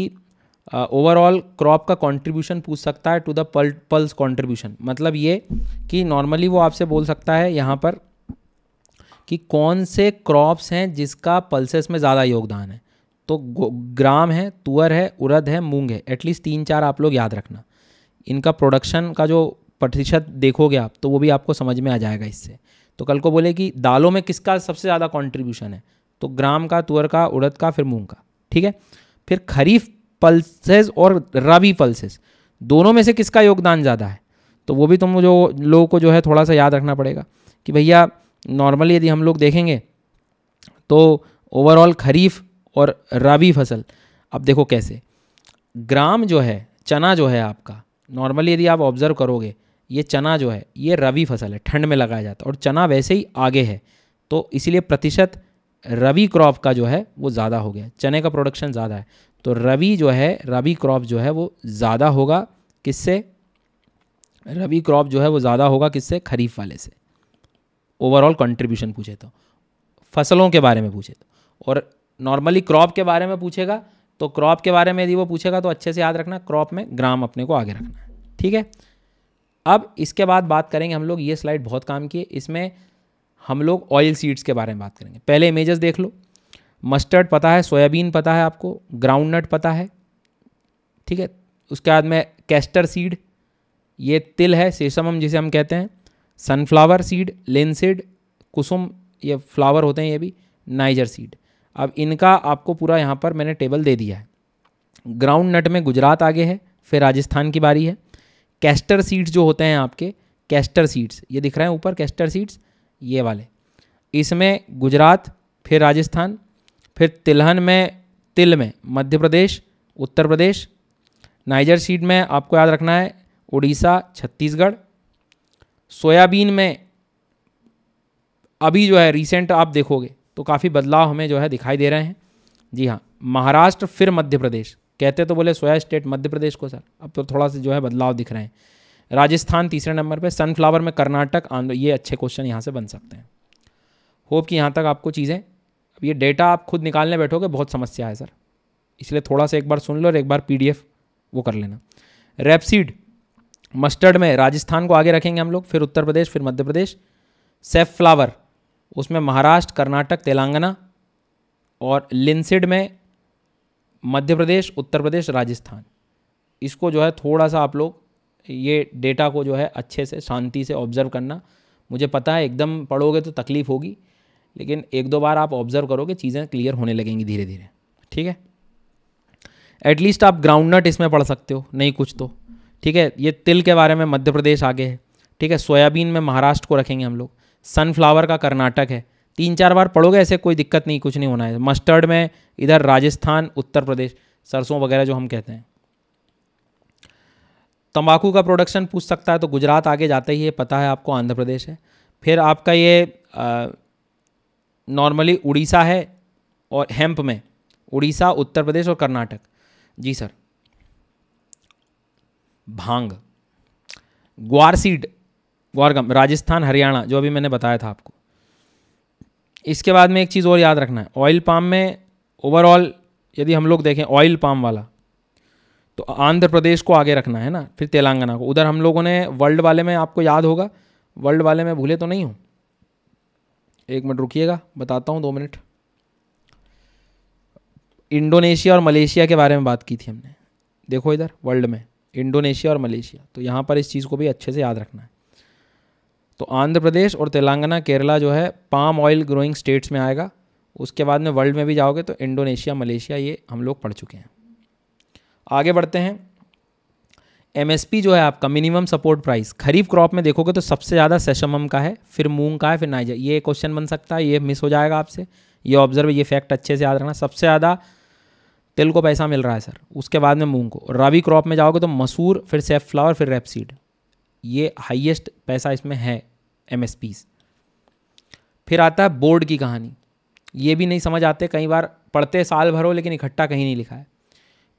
ओवरऑल क्रॉप का कंट्रीब्यूशन पूछ सकता है टू द पल्स कंट्रीब्यूशन मतलब ये कि नॉर्मली वो आपसे बोल सकता है यहाँ पर कि कौन से क्रॉप्स हैं जिसका पल्सेस में ज़्यादा योगदान है तो ग्राम है तुअर है उड़द है मूंग है एटलीस्ट तीन चार आप लोग याद रखना इनका प्रोडक्शन का जो प्रतिशत देखोगे आप तो वो भी आपको समझ में आ जाएगा इससे तो कल को बोले कि दालों में किसका सबसे ज़्यादा कॉन्ट्रीब्यूशन है तो ग्राम का तुअर का उड़द का फिर मूंग का ठीक है फिर खरीफ पल्सेस और रबी पल्सेस दोनों में से किसका योगदान ज़्यादा है तो वो भी तुम जो लोगों को जो है थोड़ा सा याद रखना पड़ेगा कि भैया नॉर्मली यदि हम लोग देखेंगे तो ओवरऑल खरीफ और रबी फसल अब देखो कैसे ग्राम जो है चना जो है आपका नॉर्मली यदि आप ऑब्ज़र्व करोगे ये चना जो है ये रबी फसल है ठंड में लगाया जाता है और चना वैसे ही आगे है तो इसीलिए प्रतिशत रबी क्रॉप का जो है वो ज़्यादा हो गया चने का प्रोडक्शन ज़्यादा है तो रबी जो है रबी क्रॉप जो है वो ज़्यादा होगा किससे रबी क्रॉप जो है वो ज़्यादा होगा किससे खरीफ वाले से ओवरऑल कंट्रीब्यूशन पूछे तो फसलों के बारे में पूछे तो और नॉर्मली क्रॉप के बारे में पूछेगा तो क्रॉप के बारे में यदि वो पूछेगा तो अच्छे से याद रखना क्रॉप में ग्राम अपने को आगे रखना है ठीक है अब इसके बाद बात करेंगे हम लोग ये स्लाइड बहुत काम की है इसमें हम लोग ऑयल सीड्स के बारे में बात करेंगे पहले इमेजेस देख लो मस्टर्ड पता है सोयाबीन पता है आपको ग्राउंड नट पता है ठीक है उसके बाद में कैस्टर सीड ये तिल है सेसमम जिसे हम कहते हैं सनफ्लावर सीड लेंसिड कुसुम ये फ्लावर होते हैं ये भी नाइजर सीड अब इनका आपको पूरा यहाँ पर मैंने टेबल दे दिया है ग्राउंड नट में गुजरात आगे है फिर राजस्थान की बारी है कैस्टर सीड्स जो होते हैं आपके कैस्टर सीड्स ये दिख रहे हैं ऊपर कैस्टर सीड्स ये वाले इसमें गुजरात फिर राजस्थान फिर तिलहन में तिल में मध्य प्रदेश उत्तर प्रदेश नाइजर सीड में आपको याद रखना है उड़ीसा छत्तीसगढ़ सोयाबीन में अभी जो है रिसेंट आप देखोगे तो काफ़ी बदलाव हमें जो है दिखाई दे रहे हैं जी हाँ महाराष्ट्र फिर मध्य प्रदेश कहते तो बोले सोया स्टेट मध्य प्रदेश को सर अब तो थोड़ा सा जो है बदलाव दिख रहे हैं राजस्थान तीसरे नंबर पे सनफ्लावर में कर्नाटक आंध्र ये अच्छे क्वेश्चन यहाँ से बन सकते हैं होप कि यहाँ तक आपको चीज़ें अब ये डेटा आप खुद निकालने बैठोगे बहुत समस्या है सर इसलिए थोड़ा सा एक बार सुन लो और एक बार पी वो कर लेना रेपसीड मस्टर्ड में राजस्थान को आगे रखेंगे हम लोग फिर उत्तर प्रदेश फिर मध्य प्रदेश सेफ फ्लावर उसमें महाराष्ट्र कर्नाटक तेलंगाना और लिंसिड में मध्य प्रदेश उत्तर प्रदेश राजस्थान इसको जो है थोड़ा सा आप लोग ये डेटा को जो है अच्छे से शांति से ऑब्ज़र्व करना मुझे पता है एकदम पढ़ोगे तो तकलीफ़ होगी लेकिन एक दो बार आप ऑब्ज़र्व करोगे चीज़ें क्लियर होने लगेंगी धीरे धीरे ठीक है एटलीस्ट आप ग्राउंड नट इसमें पढ़ सकते हो नहीं कुछ तो ठीक है ये तिल के बारे में मध्य प्रदेश आगे है ठीक है सोयाबीन में महाराष्ट्र को रखेंगे हम लोग सनफ्लावर का कर्नाटक है तीन चार बार पढ़ोगे ऐसे कोई दिक्कत नहीं कुछ नहीं होना है मस्टर्ड में इधर राजस्थान उत्तर प्रदेश सरसों वगैरह जो हम कहते हैं तंबाकू का प्रोडक्शन पूछ सकता है तो गुजरात आगे जाते ही है पता है आपको आंध्र प्रदेश है फिर आपका ये नॉर्मली उड़ीसा है और हेम्प में उड़ीसा उत्तर प्रदेश और कर्नाटक जी सर भांग ग्वार सीड गौरगम राजस्थान हरियाणा जो अभी मैंने बताया था आपको इसके बाद में एक चीज़ और याद रखना है ऑयल पाम में ओवरऑल यदि हम लोग देखें ऑयल पाम वाला तो आंध्र प्रदेश को आगे रखना है ना फिर तेलंगाना को उधर हम लोगों ने वर्ल्ड वाले में आपको याद होगा वर्ल्ड वाले में भूले तो नहीं हूँ एक मिनट रुकिएगा बताता हूँ दो मिनट इंडोनेशिया और मलेशिया के बारे में बात की थी हमने देखो इधर वर्ल्ड में इंडोनेशिया और मलेशिया तो यहाँ पर इस चीज़ को भी अच्छे से याद रखना है तो आंध्र प्रदेश और तेलंगाना केरला जो है पाम ऑयल ग्रोइंग स्टेट्स में आएगा उसके बाद में वर्ल्ड में भी जाओगे तो इंडोनेशिया मलेशिया ये हम लोग पढ़ चुके हैं आगे बढ़ते हैं एम जो है आपका minimum support price kharif crop में देखोगे तो सबसे ज़्यादा सेशमम का है फिर मूंग का है फिर नाइजर ये क्वेश्चन बन सकता है ये मिस हो जाएगा आपसे ये ऑब्जर्व ये फैक्ट अच्छे से याद रखना सबसे ज़्यादा तिल को पैसा मिल रहा है सर उसके बाद में मूंग को रबी क्रॉप में जाओगे तो मसूर फिर सेफ फ्लावर फिर रेपसीड ये हाइएस्ट पैसा इसमें है एम फिर आता है बोर्ड की कहानी ये भी नहीं समझ आते कई बार पढ़ते साल भर हो लेकिन इकट्ठा कहीं नहीं लिखा है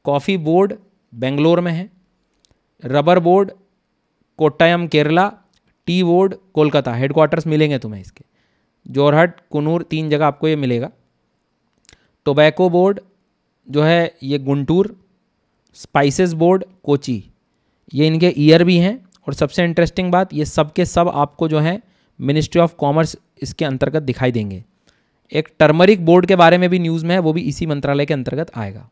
कॉफ़ी बोर्ड बेंगलोर में है rubber board Kottayam Kerala tea board Kolkata headquarters मिलेंगे तुम्हें इसके जोरहट कुनूर तीन जगह आपको ये मिलेगा टोबैको बोर्ड जो है ये गुंटूर स्पाइसेस बोर्ड कोची ये इनके ईयर भी हैं और सबसे इंटरेस्टिंग बात ये सब के सब आपको जो है मिनिस्ट्री ऑफ कॉमर्स इसके अंतर्गत दिखाई देंगे एक टर्मरिक बोर्ड के बारे में भी न्यूज़ में है वो भी इसी मंत्रालय के अंतर्गत आएगा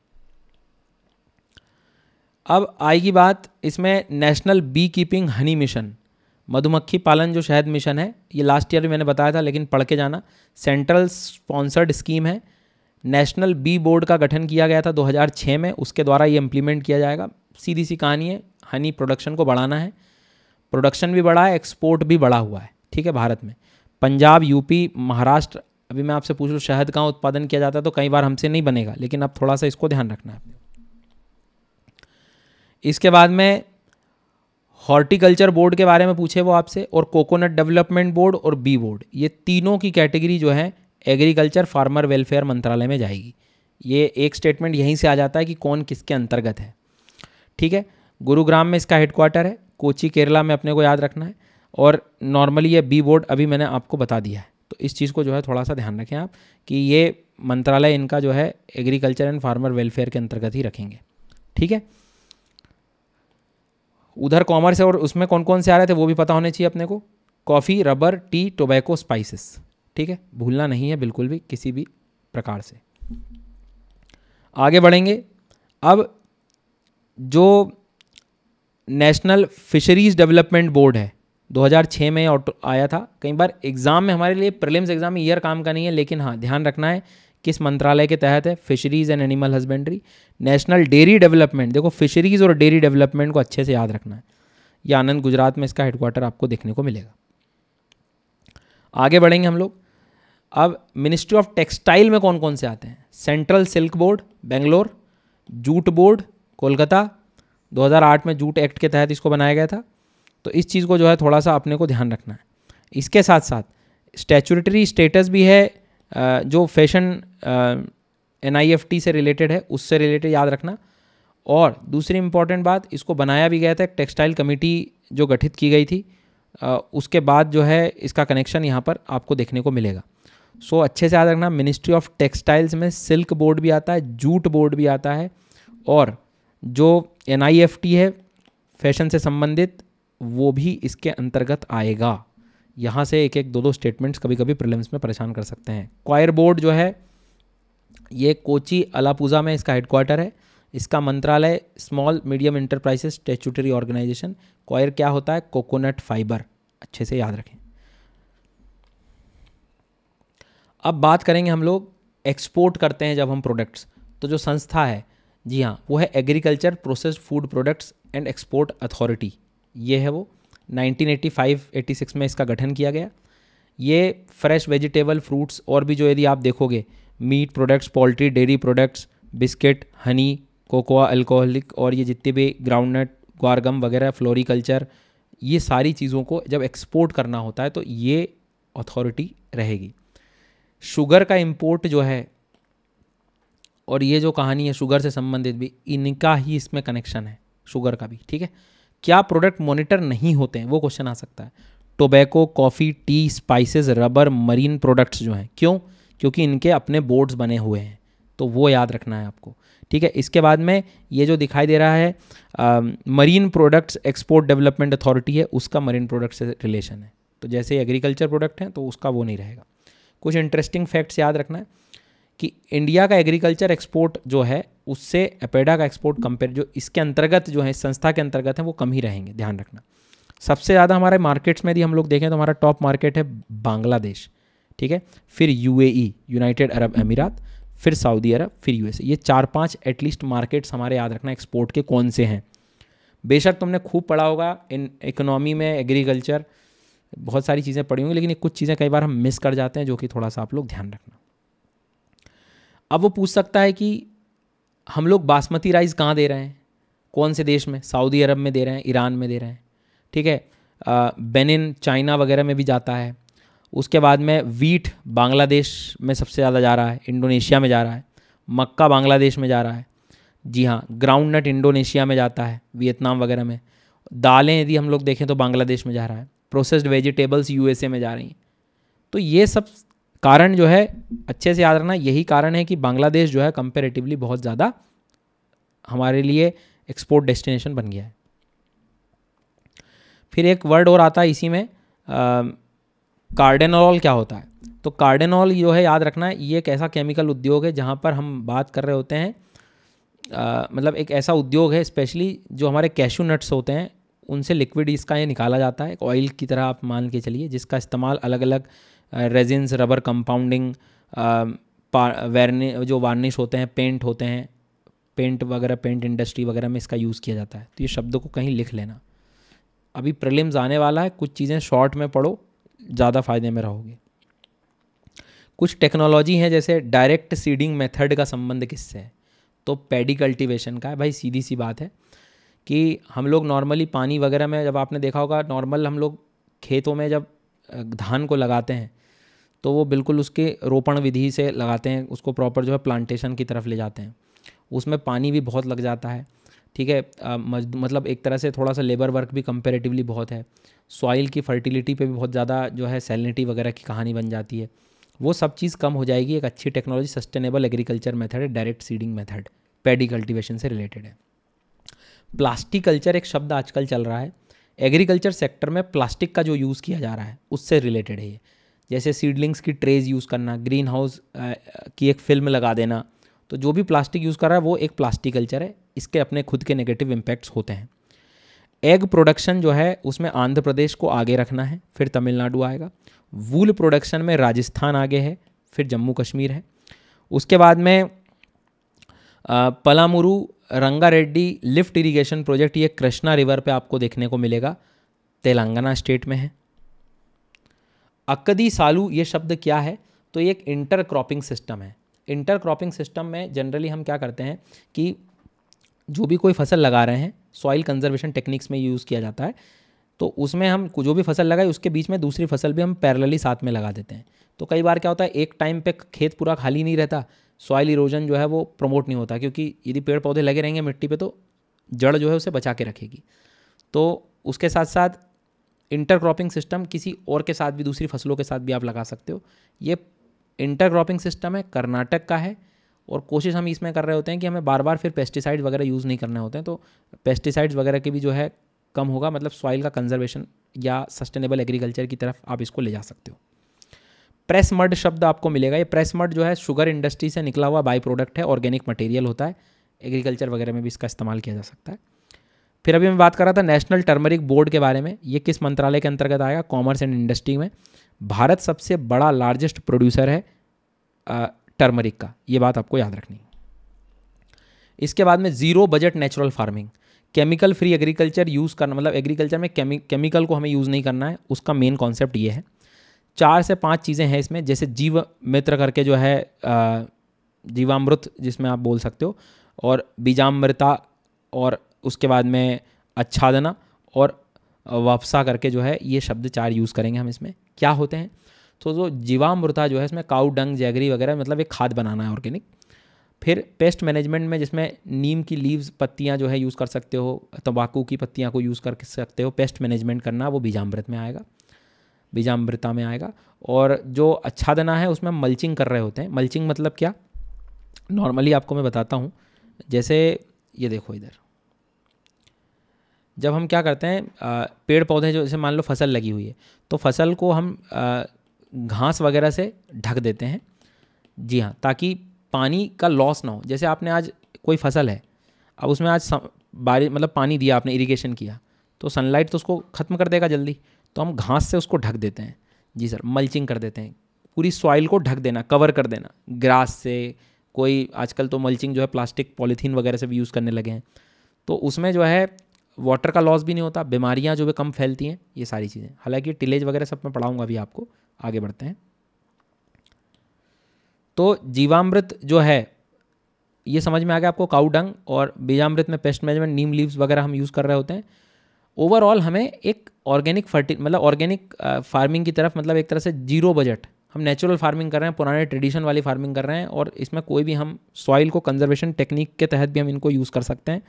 अब आएगी बात इसमें national bee keeping honey mission मधुमक्खी पालन जो शहद मिशन है ये लास्ट ईयर भी मैंने बताया था लेकिन पढ़ के जाना सेंट्रल स्पॉन्सर्ड स्कीम है नेशनल बी बोर्ड का गठन किया गया था 2006 में उसके द्वारा ये इम्प्लीमेंट किया जाएगा सीधी सी कहानी है हनी प्रोडक्शन को बढ़ाना है प्रोडक्शन भी बढ़ा है एक्सपोर्ट भी बढ़ा हुआ है ठीक है भारत में पंजाब यूपी महाराष्ट्र अभी मैं आपसे पूछ लूँ शहद कहाँ उत्पादन किया जाता है तो कई बार हमसे नहीं बनेगा लेकिन अब थोड़ा सा इसको ध्यान रखना है इसके बाद में हॉर्टिकल्चर बोर्ड के बारे में पूछे वो आपसे और कोकोनट डेवलपमेंट बोर्ड और बी बोर्ड ये तीनों की कैटेगरी जो है एग्रीकल्चर फार्मर वेलफेयर मंत्रालय में जाएगी ये एक स्टेटमेंट यहीं से आ जाता है कि कौन किसके अंतर्गत है ठीक है गुरुग्राम में इसका हेडक्वार्टर है कोची केरला में अपने को याद रखना है और नॉर्मली ये बी बोर्ड अभी मैंने आपको बता दिया है तो इस चीज़ को जो है थोड़ा सा ध्यान रखें आप कि ये मंत्रालय इनका जो है एग्रीकल्चर एंड फार्मर वेलफेयर के अंतर्गत ही रखेंगे ठीक है उधर कॉमर्स और उसमें कौन कौन से आ रहे थे वो भी पता होने चाहिए अपने को coffee rubber tea tobacco spices ठीक है भूलना नहीं है बिल्कुल भी किसी भी प्रकार से आगे बढ़ेंगे अब जो नेशनल फिशरीज डेवलपमेंट बोर्ड है 2006 में आया था कई बार एग्ज़ाम में हमारे लिए प्रिलिम्स एग्ज़ाम में ईयर काम का नहीं है लेकिन हाँ ध्यान रखना है किस मंत्रालय के तहत है fisheries and animal husbandry national dairy development देखो फिशरीज़ और डेयरी डेवलपमेंट को अच्छे से याद रखना है यह आनंद गुजरात में इसका हेडक्वार्टर आपको देखने को मिलेगा आगे बढ़ेंगे हम लोग अब मिनिस्ट्री ऑफ टेक्सटाइल में कौन कौन से आते हैं central silk board Bangalore jute board Kolkata 2008 में जूट एक्ट के तहत इसको बनाया गया था तो इस चीज़ को जो है थोड़ा सा अपने को ध्यान रखना है इसके साथ साथ स्टैचूटरी स्टेटस भी है जो फैशन एन से रिलेटेड है उससे रिलेटेड याद रखना और दूसरी इम्पॉर्टेंट बात इसको बनाया भी गया था टेक्सटाइल कमेटी जो गठित की गई थी उसके बाद जो है इसका कनेक्शन यहाँ पर आपको देखने को मिलेगा सो so, अच्छे से याद रखना मिनिस्ट्री ऑफ टेक्सटाइल्स में सिल्क बोर्ड भी आता है जूट बोर्ड भी आता है और जो एन है फैशन से संबंधित वो भी इसके अंतर्गत आएगा यहाँ से एक एक दो दो स्टेटमेंट्स कभी कभी प्रिलिम्स में परेशान कर सकते हैं क्वायर बोर्ड जो है ये कोची अलापूजा में इसका हेडक्वार्टर है इसका मंत्रालय small medium enterprises statutory organisation coir क्या होता है कोकोनट फाइबर अच्छे से याद रखें अब बात करेंगे हम लोग एक्सपोर्ट करते हैं जब हम प्रोडक्ट्स तो जो संस्था है जी हाँ वो है agriculture processed food products and export authority ये है वो 1985-86 में इसका गठन किया गया ये फ्रेश वेजिटेबल फ्रूट्स और भी जो यदि आप देखोगे meat products poultry dairy products biscuit honey cocoa alcoholic और ये जितने भी ग्राउंडनट ग्वारगम वगैरह फ्लोरिकल्चर ये सारी चीज़ों को जब एक्सपोर्ट करना होता है तो ये अथॉरिटी रहेगी शुगर का इम्पोर्ट जो है और ये जो कहानी है शुगर से संबंधित भी इनका ही इसमें कनेक्शन है शुगर का भी ठीक है क्या प्रोडक्ट मॉनिटर नहीं होते हैं वो क्वेश्चन आ सकता है tobacco coffee tea spices rubber marine products जो हैं क्यों क्योंकि इनके अपने बोर्ड्स बने हुए हैं तो वो याद रखना है आपको ठीक है इसके बाद में ये जो दिखाई दे रहा है marine products export development authority है उसका मरीन प्रोडक्ट से रिलेशन है तो जैसे एग्रीकल्चर प्रोडक्ट हैं तो उसका वो नहीं रहेगा कुछ इंटरेस्टिंग फैक्ट्स याद रखना है कि इंडिया का एग्रीकल्चर एक्सपोर्ट जो है उससे अपेडा का एक्सपोर्ट कंपेयर जो इसके अंतर्गत जो है संस्था के अंतर्गत हैं वो कम ही रहेंगे ध्यान रखना सबसे ज़्यादा हमारे मार्केट्स में यदि हम लोग देखें तो हमारा टॉप मार्केट है बांग्लादेश ठीक है फिर यू यूनाइटेड अरब अमीरात फिर सऊदी अरब फिर यूएसए ये चार पांच एटलीस्ट मार्केट्स हमारे याद रखना एक्सपोर्ट के कौन से हैं बेशक तुमने खूब पढ़ा होगा इन इकोनॉमी में एग्रीकल्चर बहुत सारी चीज़ें पढ़ी होंगी लेकिन कुछ चीज़ें कई बार हम मिस कर जाते हैं जो कि थोड़ा सा आप लोग ध्यान रखना अब वो पूछ सकता है कि हम लोग बासमती राइस कहाँ दे रहे हैं कौन से देश में सऊदी अरब में दे रहे हैं ईरान में दे रहे हैं ठीक है बेनिन चाइना वगैरह में भी जाता है उसके बाद में वीट बांग्लादेश में सबसे ज़्यादा जा रहा है इंडोनेशिया में जा रहा है मक्का बांग्लादेश में जा रहा है जी हाँ ग्राउंड नट इंडोनेशिया में जाता है वियतनाम वगैरह में दालें यदि हम लोग देखें तो बांग्लादेश में जा रहा है प्रोसेस्ड वेजिटेबल्स यूएसए में जा रही हैं तो ये सब कारण जो है अच्छे से याद रखना यही कारण है कि बांग्लादेश जो है कंपेरेटिवली बहुत ज़्यादा हमारे लिए एक्सपोर्ट डेस्टिनेशन बन गया है फिर एक वर्ड और आता है इसी में कार्डेनॉल क्या होता है तो कार्डेनॉल जो है याद रखना ये एक ऐसा केमिकल उद्योग है जहाँ पर हम बात कर रहे होते हैं आ, मतलब एक ऐसा उद्योग है स्पेशली जो हमारे कैशू नट्स होते हैं उनसे लिक्विड इसका ये निकाला जाता है एक ऑयल की तरह आप मान के चलिए जिसका इस्तेमाल अलग अलग रेजिन्स रबर कंपाउंडिंग जो वार्निश होते हैं पेंट होते हैं पेंट वगैरह पेंट इंडस्ट्री वगैरह में इसका यूज़ किया जाता है तो ये शब्दों को कहीं लिख लेना अभी प्रलिम्स आने वाला है कुछ चीज़ें शॉर्ट में पढ़ो ज़्यादा फायदे में रहोगे कुछ टेक्नोलॉजी हैं जैसे डायरेक्ट सीडिंग मेथड का संबंध किससे है तो पैडी कल्टीवेशन का है भाई सीधी सी बात है कि हम लोग नॉर्मली पानी वगैरह में जब आपने देखा होगा नॉर्मल हम लोग खेतों में जब धान को लगाते हैं तो वो बिल्कुल उसके रोपण विधि से लगाते हैं उसको प्रॉपर जो है प्लांटेशन की तरफ ले जाते हैं उसमें पानी भी बहुत लग जाता है ठीक है मतलब एक तरह से थोड़ा सा लेबर वर्क भी कंपेरेटिवली बहुत है सॉइल की फर्टिलिटी पे भी बहुत ज़्यादा जो है सैलिनिटी वगैरह की कहानी बन जाती है वो सब चीज़ कम हो जाएगी एक अच्छी टेक्नोलॉजी सस्टेनेबल एग्रीकल्चर मेथड है direct seeding method paddy cultivation से रिलेटेड है प्लास्टिक कल्चर एक शब्द आजकल चल रहा है एग्रीकल्चर सेक्टर में प्लास्टिक का जो यूज़ किया जा रहा है उससे रिलेटेड है ये जैसे सीडलिंग्स की ट्रेज यूज़ करना ग्रीन हाउस की एक फिल्म लगा देना तो जो भी प्लास्टिक यूज़ कर रहा है वो एक प्लास्टिक कल्चर है इसके अपने खुद के नेगेटिव इम्पैक्ट्स होते हैं एग प्रोडक्शन जो है उसमें आंध्र प्रदेश को आगे रखना है फिर तमिलनाडु आएगा वूल प्रोडक्शन में राजस्थान आगे है फिर जम्मू कश्मीर है उसके बाद में पलामुरु रंगा रेड्डी लिफ्ट इरिगेशन प्रोजेक्ट ये कृष्णा रिवर पे आपको देखने को मिलेगा तेलंगाना स्टेट में है अकदी सालू ये शब्द क्या है तो ये एक इंटर क्रॉपिंग सिस्टम है इंटर क्रॉपिंग सिस्टम में जनरली हम क्या करते हैं कि जो भी कोई फसल लगा रहे हैं सॉइल कंजर्वेशन टेक्निक्स में यूज़ किया जाता है तो उसमें हम जो भी फसल लगाए उसके बीच में दूसरी फसल भी हम पैरेलली साथ में लगा देते हैं तो कई बार क्या होता है एक टाइम पे खेत पूरा खाली नहीं रहता सॉइल इरोजन जो है वो प्रमोट नहीं होता क्योंकि यदि पेड़ पौधे लगे रहेंगे मिट्टी पे तो जड़ जो है उसे बचा के रखेगी तो उसके साथ साथ इंटरक्रॉपिंग सिस्टम किसी और के साथ भी दूसरी फसलों के साथ भी आप लगा सकते हो ये इंटरक्रॉपिंग सिस्टम है कर्नाटक का है और कोशिश हम इसमें कर रहे होते हैं कि हमें बार बार फिर पेस्टिसाइड वगैरह यूज़ नहीं करने होते हैं तो पेस्टिसाइड्स वगैरह के भी जो है कम होगा मतलब सॉइल का कंजर्वेशन या सस्टेनेबल एग्रीकल्चर की तरफ आप इसको ले जा सकते हो प्रेस मड शब्द आपको मिलेगा ये प्रेस मड जो है शुगर इंडस्ट्री से निकला हुआ बाई प्रोडक्ट है ऑर्गेनिक मटेरियल होता है एग्रीकल्चर वगैरह में भी इसका इस्तेमाल किया जा सकता है फिर अभी मैं बात कर रहा था नेशनल टर्मरिक बोर्ड के बारे में ये किस मंत्रालय के अंतर्गत आएगा कॉमर्स एंड इंडस्ट्री में भारत सबसे बड़ा लार्जेस्ट प्रोड्यूसर है टर्मरिक का ये बात आपको याद रखनी इसके बाद में zero budget natural farming chemical free agriculture use करना मतलब एग्रीकल्चर में केमिकल को हमें यूज़ नहीं करना है उसका मेन कॉन्सेप्ट ये है चार से पांच चीज़ें हैं इसमें जैसे जीव मित्र करके जो है जीवामृत जिसमें आप बोल सकते हो और बीजामृता और उसके बाद में अच्छादना और वापसा करके जो है ये शब्द चार यूज़ करेंगे हम इसमें क्या होते हैं तो जो जीवामृता जो है इसमें काउ डंग जैगरी वगैरह मतलब एक खाद बनाना है ऑर्गेनिक फिर पेस्ट मैनेजमेंट में जिसमें नीम की लीव्स पत्तियाँ जो है यूज़ कर सकते हो तंबाकू की पत्तियाँ को यूज़ कर सकते हो पेस्ट मैनेजमेंट करना वो बीजामृत में आएगा बीजामृता में आएगा और जो अच्छादना है उसमें हम मल्चिंग कर रहे होते हैं मल्चिंग मतलब क्या नॉर्मली आपको मैं बताता हूँ जैसे ये देखो इधर जब हम क्या करते हैं पेड़ पौधे जो जैसे मान लो फसल लगी हुई है तो फसल को हम घास वगैरह से ढक देते हैं जी हाँ ताकि पानी का लॉस ना हो जैसे आपने आज कोई फसल है अब उसमें आज बारिश मतलब पानी दिया आपने इरिगेशन किया तो सनलाइट तो उसको ख़त्म कर देगा जल्दी तो हम घास से उसको ढक देते हैं जी सर मल्चिंग कर देते हैं पूरी सॉइल को ढक देना कवर कर देना ग्रास से कोई आजकल तो मल्चिंग जो है प्लास्टिक पॉलीथीन वगैरह से भी यूज़ करने लगे हैं तो उसमें जो है वाटर का लॉस भी नहीं होता बीमारियाँ जो है कम फैलती हैं ये सारी चीज़ें हालांकि टिलेज वगैरह सब मैं पढ़ाऊँगा अभी आपको आगे बढ़ते हैं तो जीवामृत जो है ये समझ में आ गया आपको काउडंग और बीजामृत में पेस्ट मैनेजमेंट नीम लीव्स वगैरह हम यूज़ कर रहे होते हैं ओवरऑल हमें एक ऑर्गेनिक फर्टी मतलब ऑर्गेनिक फार्मिंग की तरफ मतलब एक तरह से जीरो बजट हम नेचुरल फार्मिंग कर रहे हैं पुराने ट्रेडिशन वाली फार्मिंग कर रहे हैं और इसमें कोई भी हम सॉइल को कंजर्वेशन टेक्निक के तहत भी हम इनको यूज़ कर सकते हैं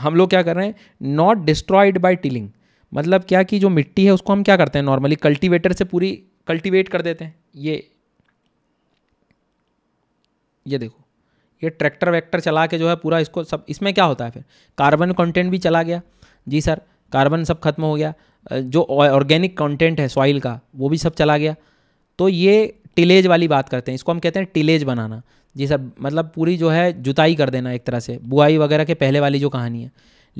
हम लोग क्या कर रहे हैं नॉट डिस्ट्रॉयड बाय टिलिंग मतलब क्या कि जो मिट्टी है उसको हम क्या करते हैं नॉर्मली कल्टीवेटर से पूरी कल्टीवेट कर देते हैं ये ये देखो ये ट्रैक्टर वैक्टर चला के जो है पूरा इसको सब इसमें क्या होता है फिर कार्बन कंटेंट भी चला गया जी सर कार्बन सब खत्म हो गया जो ऑर्गेनिक कंटेंट है सॉइल का वो भी सब चला गया तो ये टिलेज वाली बात करते हैं इसको हम कहते हैं टिलेज बनाना जी सर मतलब पूरी जो है जुताई कर देना एक तरह से बुआई वगैरह के पहले वाली जो कहानी है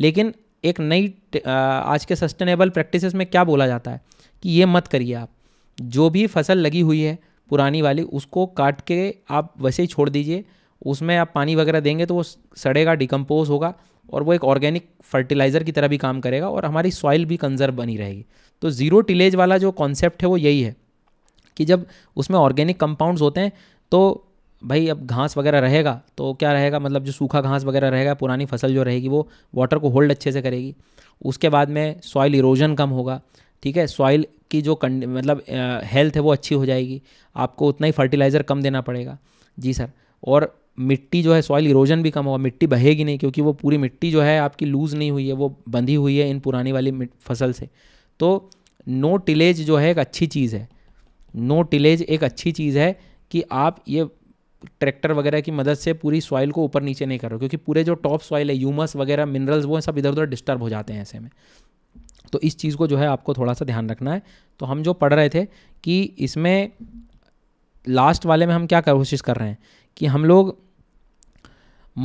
लेकिन एक नई आज के सस्टेनेबल प्रैक्टिसेस में क्या बोला जाता है कि ये मत करिए आप जो भी फसल लगी हुई है पुरानी वाली उसको काट के आप वैसे ही छोड़ दीजिए उसमें आप पानी वगैरह देंगे तो वो सड़ेगा डिकम्पोज होगा और वो एक ऑर्गेनिक फर्टिलाइज़र की तरह भी काम करेगा और हमारी सॉइल भी कंजर्व बनी रहेगी तो ज़ीरो टिलेज वाला जो कॉन्सेप्ट है वो यही है कि जब उसमें ऑर्गेनिक कंपाउंड्स होते हैं तो भाई अब घास वगैरह रहेगा तो क्या रहेगा मतलब जो सूखा घास वगैरह रहेगा पुरानी फसल जो रहेगी वो वाटर को होल्ड अच्छे से करेगी उसके बाद में सॉइल इरोजन कम होगा ठीक है सॉइल की जो कंड मतलब हेल्थ है वो अच्छी हो जाएगी आपको उतना ही फर्टिलाइज़र कम देना पड़ेगा जी सर और मिट्टी जो है सॉइल इरोजन भी कम होगा मिट्टी बहेगी नहीं क्योंकि वो पूरी मिट्टी जो है आपकी लूज़ नहीं हुई है वो बंधी हुई है इन पुरानी वाली फसल से तो नो टिलेज जो है एक अच्छी चीज़ है नो टिलेज एक अच्छी चीज़ है कि आप ये ट्रैक्टर वगैरह की मदद से पूरी सॉइल को ऊपर नीचे नहीं करो क्योंकि पूरे जो टॉप सॉइल है यूमस वगैरह मिनरल्स वो सब इधर उधर डिस्टर्ब हो जाते हैं ऐसे में तो इस चीज़ को जो है आपको थोड़ा सा ध्यान रखना है तो हम जो पढ़ रहे थे कि इसमें लास्ट वाले में हम क्या कोशिश कर रहे हैं कि हम लोग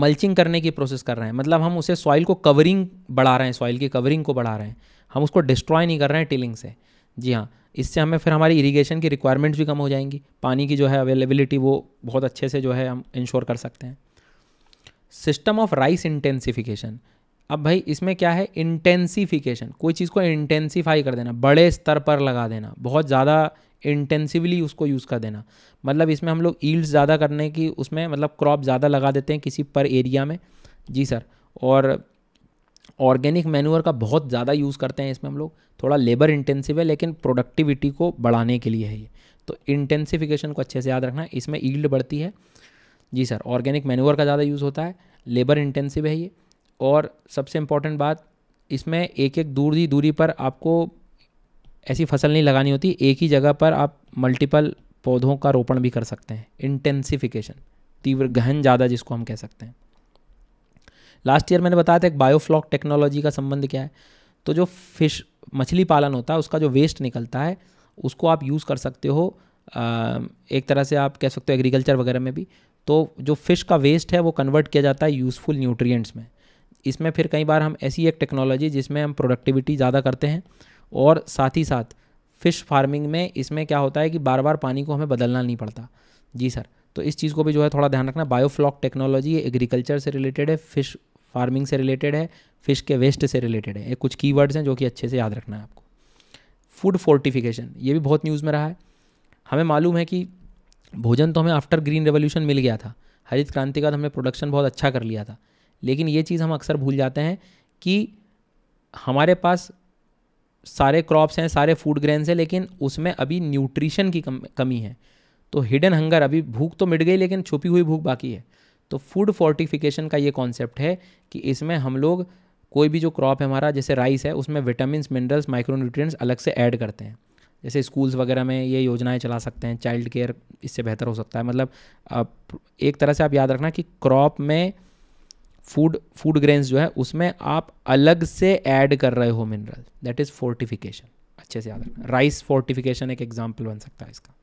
मल्चिंग करने की प्रोसेस कर रहे हैं मतलब हम उसे सॉइल को कवरिंग बढ़ा रहे हैं सॉइल की कवरिंग को बढ़ा रहे हैं हम उसको डिस्ट्रॉय नहीं कर रहे हैं टिलिंग से जी हाँ इससे हमें फिर हमारी इरिगेशन की रिक्वायरमेंट्स भी कम हो जाएंगी पानी की जो है अवेलेबिलिटी वो बहुत अच्छे से जो है हम इंश्योर कर सकते हैं सिस्टम ऑफ राइस इंटेंसिफिकेशन अब भाई इसमें क्या है इंटेंसिफिकेशन कोई चीज़ को इंटेंसीफाई कर देना बड़े स्तर पर लगा देना बहुत ज़्यादा इंटेंसिवली उसको यूज़ कर देना मतलब इसमें हम लोग ईल्ड ज़्यादा करने की उसमें मतलब क्रॉप ज़्यादा लगा देते हैं किसी पर एरिया में जी सर और ऑर्गेनिक मैन्यूर का बहुत ज़्यादा यूज़ करते हैं इसमें हम लोग थोड़ा लेबर इंटेंसिव है लेकिन प्रोडक्टिविटी को बढ़ाने के लिए है ये तो इंटेंसिफिकेशन को अच्छे से याद रखना इसमें ईल्ड बढ़ती है जी सर ऑर्गेनिक मैन्यूर का ज़्यादा यूज़ होता है लेबर इंटेंसिव है ये और सबसे इम्पॉर्टेंट बात इसमें एक एक दूर दी दूरी पर आपको ऐसी फसल नहीं लगानी होती एक ही जगह पर आप मल्टीपल पौधों का रोपण भी कर सकते हैं इंटेंसिफिकेशन तीव्र गहन ज़्यादा जिसको हम कह सकते हैं लास्ट ईयर मैंने बताया था एक बायोफ्लॉक टेक्नोलॉजी का संबंध क्या है तो जो फिश मछली पालन होता है उसका जो वेस्ट निकलता है उसको आप यूज़ कर सकते हो एक तरह से आप कह सकते हो एग्रीकल्चर वगैरह में भी तो जो फ़िश का वेस्ट है वो कन्वर्ट किया जाता है यूज़फुल न्यूट्रिएंट्स में इसमें फिर कई बार हम ऐसी एक टेक्नोलॉजी जिसमें हम प्रोडक्टिविटी ज़्यादा करते हैं और साथ ही साथ फ़िश फार्मिंग में इसमें क्या होता है कि बार बार पानी को हमें बदलना नहीं पड़ता जी सर तो इस चीज़ को भी जो है थोड़ा ध्यान रखना बायोफ्लॉक टेक्नोलॉजी एग्रीकल्चर से रिलेटेड है फ़िश फार्मिंग से रिलेटेड है फिश के वेस्ट से रिलेटेड है ये कुछ की हैं जो कि अच्छे से याद रखना है आपको फूड फोर्टिफिकेशन ये भी बहुत न्यूज़ में रहा है हमें मालूम है कि भोजन तो हमें आफ्टर ग्रीन रेवोल्यूशन मिल गया था हरित क्रांति का तो हमने प्रोडक्शन बहुत अच्छा कर लिया था लेकिन ये चीज़ हम अक्सर भूल जाते हैं कि हमारे पास सारे क्रॉप्स हैं सारे फूड ग्रेन्स हैं लेकिन उसमें अभी न्यूट्रिशन की कम, कमी है तो हिडन हंगर अभी भूख तो मिट गई लेकिन छुपी हुई भूख बाकी है तो फूड फोर्टिफिकेशन का ये कॉन्सेप्ट है कि इसमें हम लोग कोई भी जो क्रॉप है हमारा जैसे राइस है उसमें विटामिन मिनरल्स माइक्रोन्यूट्रिएंट्स अलग से ऐड करते हैं जैसे स्कूल्स वगैरह में ये योजनाएं चला सकते हैं चाइल्ड केयर इससे बेहतर हो सकता है मतलब आप एक तरह से आप याद रखना कि क्रॉप में फूड फूड ग्रेन्स जो है उसमें आप अलग से ऐड कर रहे हो मिनरल दैट इज़ फोर्टिफिकेशन अच्छे से याद रखना राइस फोर्टिफिकेशन एक एग्जाम्पल बन सकता है इसका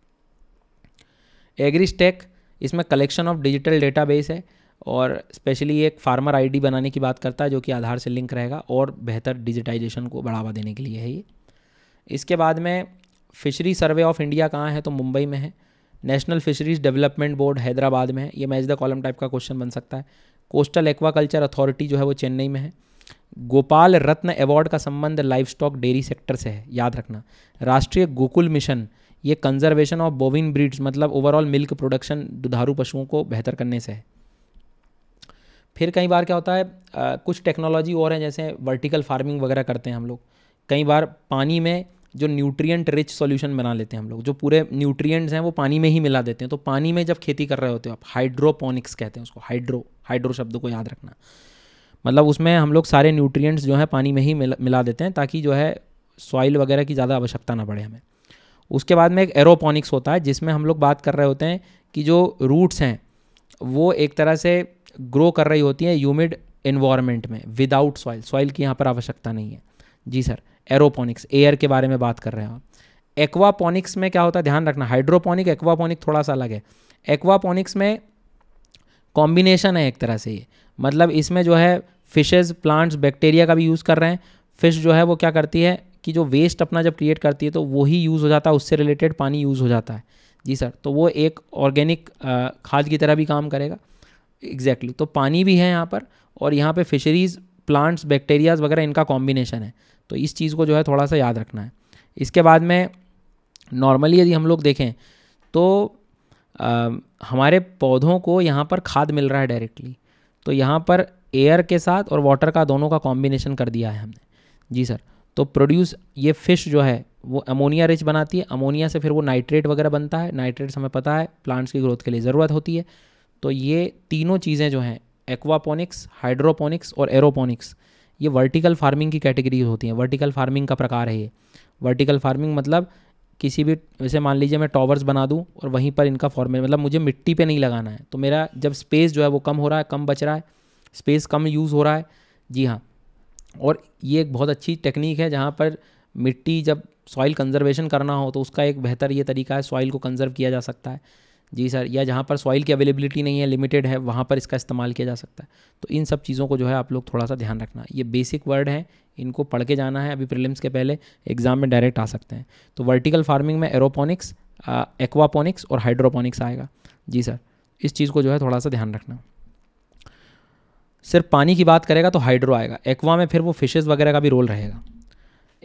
एग्रीस्टेक इसमें कलेक्शन ऑफ डिजिटल डेटाबेस है और स्पेशली एक फार्मर आईडी बनाने की बात करता है जो कि आधार से लिंक रहेगा और बेहतर डिजिटाइजेशन को बढ़ावा देने के लिए है ये इसके बाद में फिशरी सर्वे ऑफ इंडिया कहाँ है तो मुंबई में है national fisheries development board Hyderabad में है ये मैच द कॉलम टाइप का क्वेश्चन बन सकता है कोस्टल एक्वाकल्चर अथॉरिटी जो है वो चेन्नई में है गोपाल रत्न अवार्ड का संबंध लाइफ स्टॉक डेयरी सेक्टर से है याद रखना राष्ट्रीय गोकुल मिशन ये कंजर्वेशन ऑफ बोविन ब्रीड्स मतलब ओवरऑल मिल्क प्रोडक्शन दुधारू पशुओं को बेहतर करने से है फिर कई बार क्या होता है आ, कुछ टेक्नोलॉजी और है जैसे वर्टिकल फार्मिंग वगैरह करते हैं हम लोग कई बार पानी में जो न्यूट्रिएंट रिच सॉल्यूशन बना लेते हैं हम लोग जो पूरे न्यूट्रिएंट्स हैं वो पानी में ही मिला देते हैं तो पानी में जब खेती कर रहे होते हो आप हाइड्रोपोनिक्स कहते हैं उसको हाइड्रो हाइड्रो शब्द को याद रखना मतलब उसमें हम लोग सारे न्यूट्रिएंट्स जो हैं पानी में ही मिला देते हैं ताकि जो है सॉइल वगैरह की ज़्यादा आवश्यकता ना पड़े हमें उसके बाद में एक एरोपोनिक्स होता है जिसमें हम लोग बात कर रहे होते हैं कि जो रूट्स हैं वो एक तरह से ग्रो कर रही होती हैं ह्यूमिड इन्वायरमेंट में विदाउट सॉइल सॉइल की यहाँ पर आवश्यकता नहीं है जी सर एरोपोनिक्स एयर के बारे में बात कर रहे हैं आप एक्वापोनिक्स में क्या होता है ध्यान रखना हाइड्रोपोनिक एक्वापोनिक थोड़ा सा अलग है एक्वापोनिक्स में कॉम्बिनेशन है एक तरह से ये मतलब इसमें जो है फिशेज प्लांट्स बैक्टीरिया का भी यूज़ कर रहे हैं फिश जो है वो क्या करती है कि जो वेस्ट अपना जब क्रिएट करती है तो वही यूज़ हो जाता है उससे रिलेटेड पानी यूज़ हो जाता है जी सर तो वो एक ऑर्गेनिक खाद की तरह भी काम करेगा एग्जैक्टली exactly. तो पानी भी है यहाँ पर और यहाँ पे फिशरीज़ प्लांट्स बैक्टीरियाज वगैरह इनका कॉम्बिनेशन है तो इस चीज़ को जो है थोड़ा सा याद रखना है इसके बाद में नॉर्मली यदि हम लोग देखें तो आ, हमारे पौधों को यहाँ पर खाद मिल रहा है डायरेक्टली तो यहाँ पर एयर के साथ और वाटर का दोनों का कॉम्बिनेशन कर दिया है हमने जी सर तो प्रोड्यूस ये फ़िश जो है वो अमोनिया रिच बनाती है अमोनिया से फिर वो नाइट्रेट वगैरह बनता है नाइट्रेट्स हमें पता है प्लांट्स की ग्रोथ के लिए ज़रूरत होती है तो ये तीनों चीज़ें जो हैं एक्वापोनिक्स हाइड्रोपोनिक्स और एरोपोनिक्स ये वर्टिकल फार्मिंग की कैटेगरी होती हैं वर्टिकल फार्मिंग का प्रकार है ये वर्टिकल फार्मिंग मतलब किसी भी जैसे मान लीजिए मैं टॉवर्स बना दूँ और वहीं पर इनका फॉर्मेट मतलब मुझे मिट्टी पे नहीं लगाना है तो मेरा जब स्पेस जो है वो कम हो रहा है कम बच रहा है स्पेस कम यूज़ हो रहा है जी हाँ और ये एक बहुत अच्छी टेक्निक है जहाँ पर मिट्टी जब सॉइल कंजर्वेशन करना हो तो उसका एक बेहतर ये तरीका है सॉइल को कंजर्व किया जा सकता है जी सर या जहाँ पर सॉइल की अवेलेबिलिटी नहीं है लिमिटेड है वहाँ पर इसका इस्तेमाल किया जा सकता है तो इन सब चीज़ों को जो है आप लोग थोड़ा सा ध्यान रखना ये बेसिक वर्ड हैं इनको पढ़ के जाना है अभी प्रिलिम्स के पहले एग्ज़ाम में डायरेक्ट आ सकते हैं तो वर्टिकल फार्मिंग में एरोपोनिक्स एक्वापोनिक्स और हाइड्रोपोनिक्स आएगा जी सर इस चीज़ को जो है थोड़ा सा ध्यान रखना सिर्फ पानी की बात करेगा तो हाइड्रो आएगा एक्वा में फिर वो फिशेज़ वगैरह का भी रोल रहेगा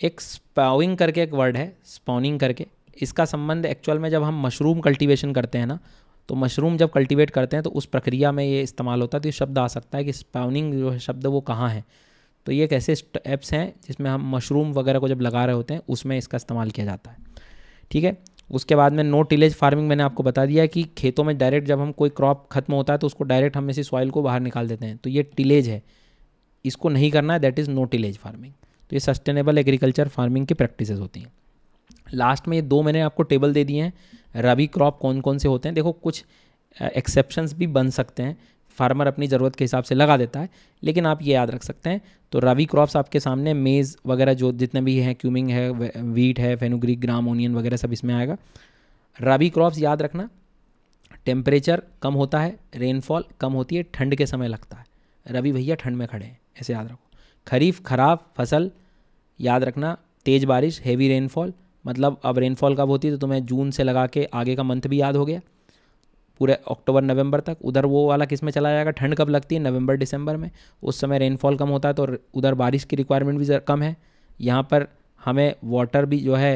एक स्पाउिंग करके एक वर्ड है स्पाउनिंग करके इसका संबंध एक्चुअल में जब हम मशरूम कल्टीवेशन करते हैं ना तो मशरूम जब कल्टीवेट करते हैं तो उस प्रक्रिया में ये इस्तेमाल होता है तो ये शब्द आ सकता है कि स्पाउनिंग जो है शब्द वो कहाँ है तो ये एक ऐसे ऐप्स हैं जिसमें हम मशरूम वगैरह को जब लगा रहे होते हैं उसमें इसका इस्तेमाल किया जाता है ठीक है उसके बाद में नो टिलेज फार्मिंग मैंने आपको बता दिया कि खेतों में डायरेक्ट जब हम कोई क्रॉप खत्म होता है तो उसको डायरेक्ट हम इसी सॉइल को बाहर निकाल देते हैं तो ये टिलेज है इसको नहीं करना है that is no tillage farming तो ये सस्टेनेबल एग्रीकल्चर फार्मिंग की प्रैक्टिस होती हैं लास्ट में ये दो मैंने आपको टेबल दे दिए हैं रबी क्रॉप कौन कौन से होते हैं देखो कुछ एक्सेप्शंस भी बन सकते हैं फार्मर अपनी ज़रूरत के हिसाब से लगा देता है लेकिन आप ये याद रख सकते हैं तो रवि क्रॉप्स आपके सामने मेज़ वगैरह जो जितने भी हैं क्यूमिंग है वीट है फेनुग्रिक ग्राम ओनियन वगैरह सब इसमें आएगा रवि क्रॉप्स याद रखना टेम्परेचर कम होता है रेनफॉल कम होती है ठंड के समय लगता है रवि भैया ठंड में खड़े हैं ऐसे याद रखो खरीफ खराब फसल याद रखना तेज़ बारिश हैवी रेनफॉल मतलब अब रेनफॉल कब होती है तो तुम्हें जून से लगा के आगे का मंथ भी याद हो गया पूरे अक्टूबर नवंबर तक उधर वो वाला किस में चला जाएगा ठंड कब लगती है नवंबर दिसंबर में उस समय रेनफॉल कम होता है तो उधर बारिश की रिक्वायरमेंट भी कम है यहाँ पर हमें वाटर भी जो है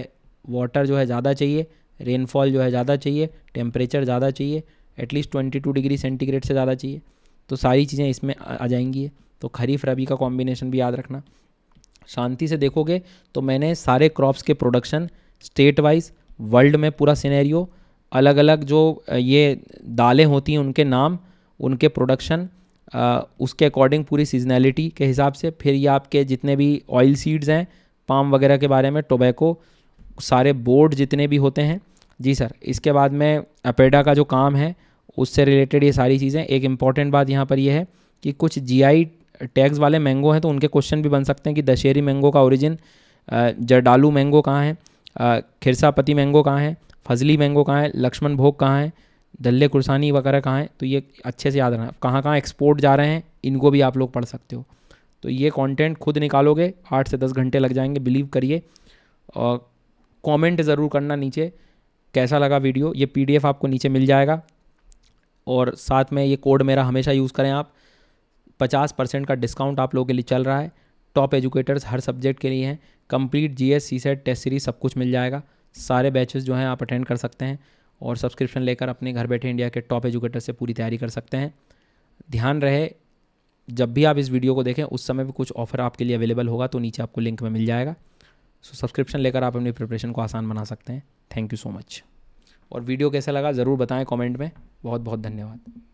वाटर जो है ज़्यादा चाहिए रेनफॉल जो है ज़्यादा चाहिए टेम्परेचर ज़्यादा चाहिए at least twenty two degree centigrade से ज़्यादा चाहिए तो सारी चीज़ें इसमें आ जाएंगी तो खरीफ रबी का कॉम्बिनेशन भी याद रखना शांति से देखोगे तो मैंने सारे क्रॉप्स के प्रोडक्शन स्टेट वाइज वर्ल्ड में पूरा सिनेरियो अलग अलग जो ये दालें होती हैं उनके नाम उनके प्रोडक्शन उसके अकॉर्डिंग पूरी सीजनैलिटी के हिसाब से फिर ये आपके जितने भी ऑयल सीड्स हैं पाम वगैरह के बारे में टोबैको सारे बोर्ड जितने भी होते हैं जी सर इसके बाद में अपेडा का जो काम है उससे रिलेटेड ये सारी चीज़ें एक इम्पॉर्टेंट बात यहाँ पर यह है कि कुछ जीआई टैग्स वाले मैंगो हैं तो उनके क्वेश्चन भी बन सकते हैं कि दशहरी मैंगो का ओरिजिन जरडालू मैंगो कहाँ है खिरसापति मैंगो कहाँ है फजली मैंगो कहाँ है लक्ष्मण भोग कहाँ है दल्ले कुरसानी वगैरह कहाँ है तो ये अच्छे से याद रहना कहाँ कहाँ एक्सपोर्ट जा रहे हैं इनको भी आप लोग पढ़ सकते हो तो ये कंटेंट खुद निकालोगे आठ से दस घंटे लग जाएंगे बिलीव करिए और कमेंट ज़रूर करना नीचे कैसा लगा वीडियो ये पीडीएफ आपको नीचे मिल जाएगा और साथ में ये कोड मेरा हमेशा यूज़ करें आप पचास परसेंट का डिस्काउंट आप लोगों के लिए चल रहा है टॉप एजुकेटर्स हर सब्जेक्ट के लिए हैं complete G S CSAT test series सब कुछ मिल जाएगा सारे बैचेस जो हैं आप अटेंड कर सकते हैं और सब्सक्रिप्शन लेकर अपने घर बैठे इंडिया के टॉप एजुकेटर से पूरी तैयारी कर सकते हैं ध्यान रहे जब भी आप इस वीडियो को देखें उस समय भी कुछ ऑफर आपके लिए अवेलेबल होगा तो नीचे आपको लिंक में मिल जाएगा सो सब्सक्रिप्शन लेकर आप अपनी प्रिपरेशन को आसान बना सकते हैं थैंक यू सो मच और वीडियो कैसा लगा ज़रूर बताएं कमेंट में बहुत बहुत धन्यवाद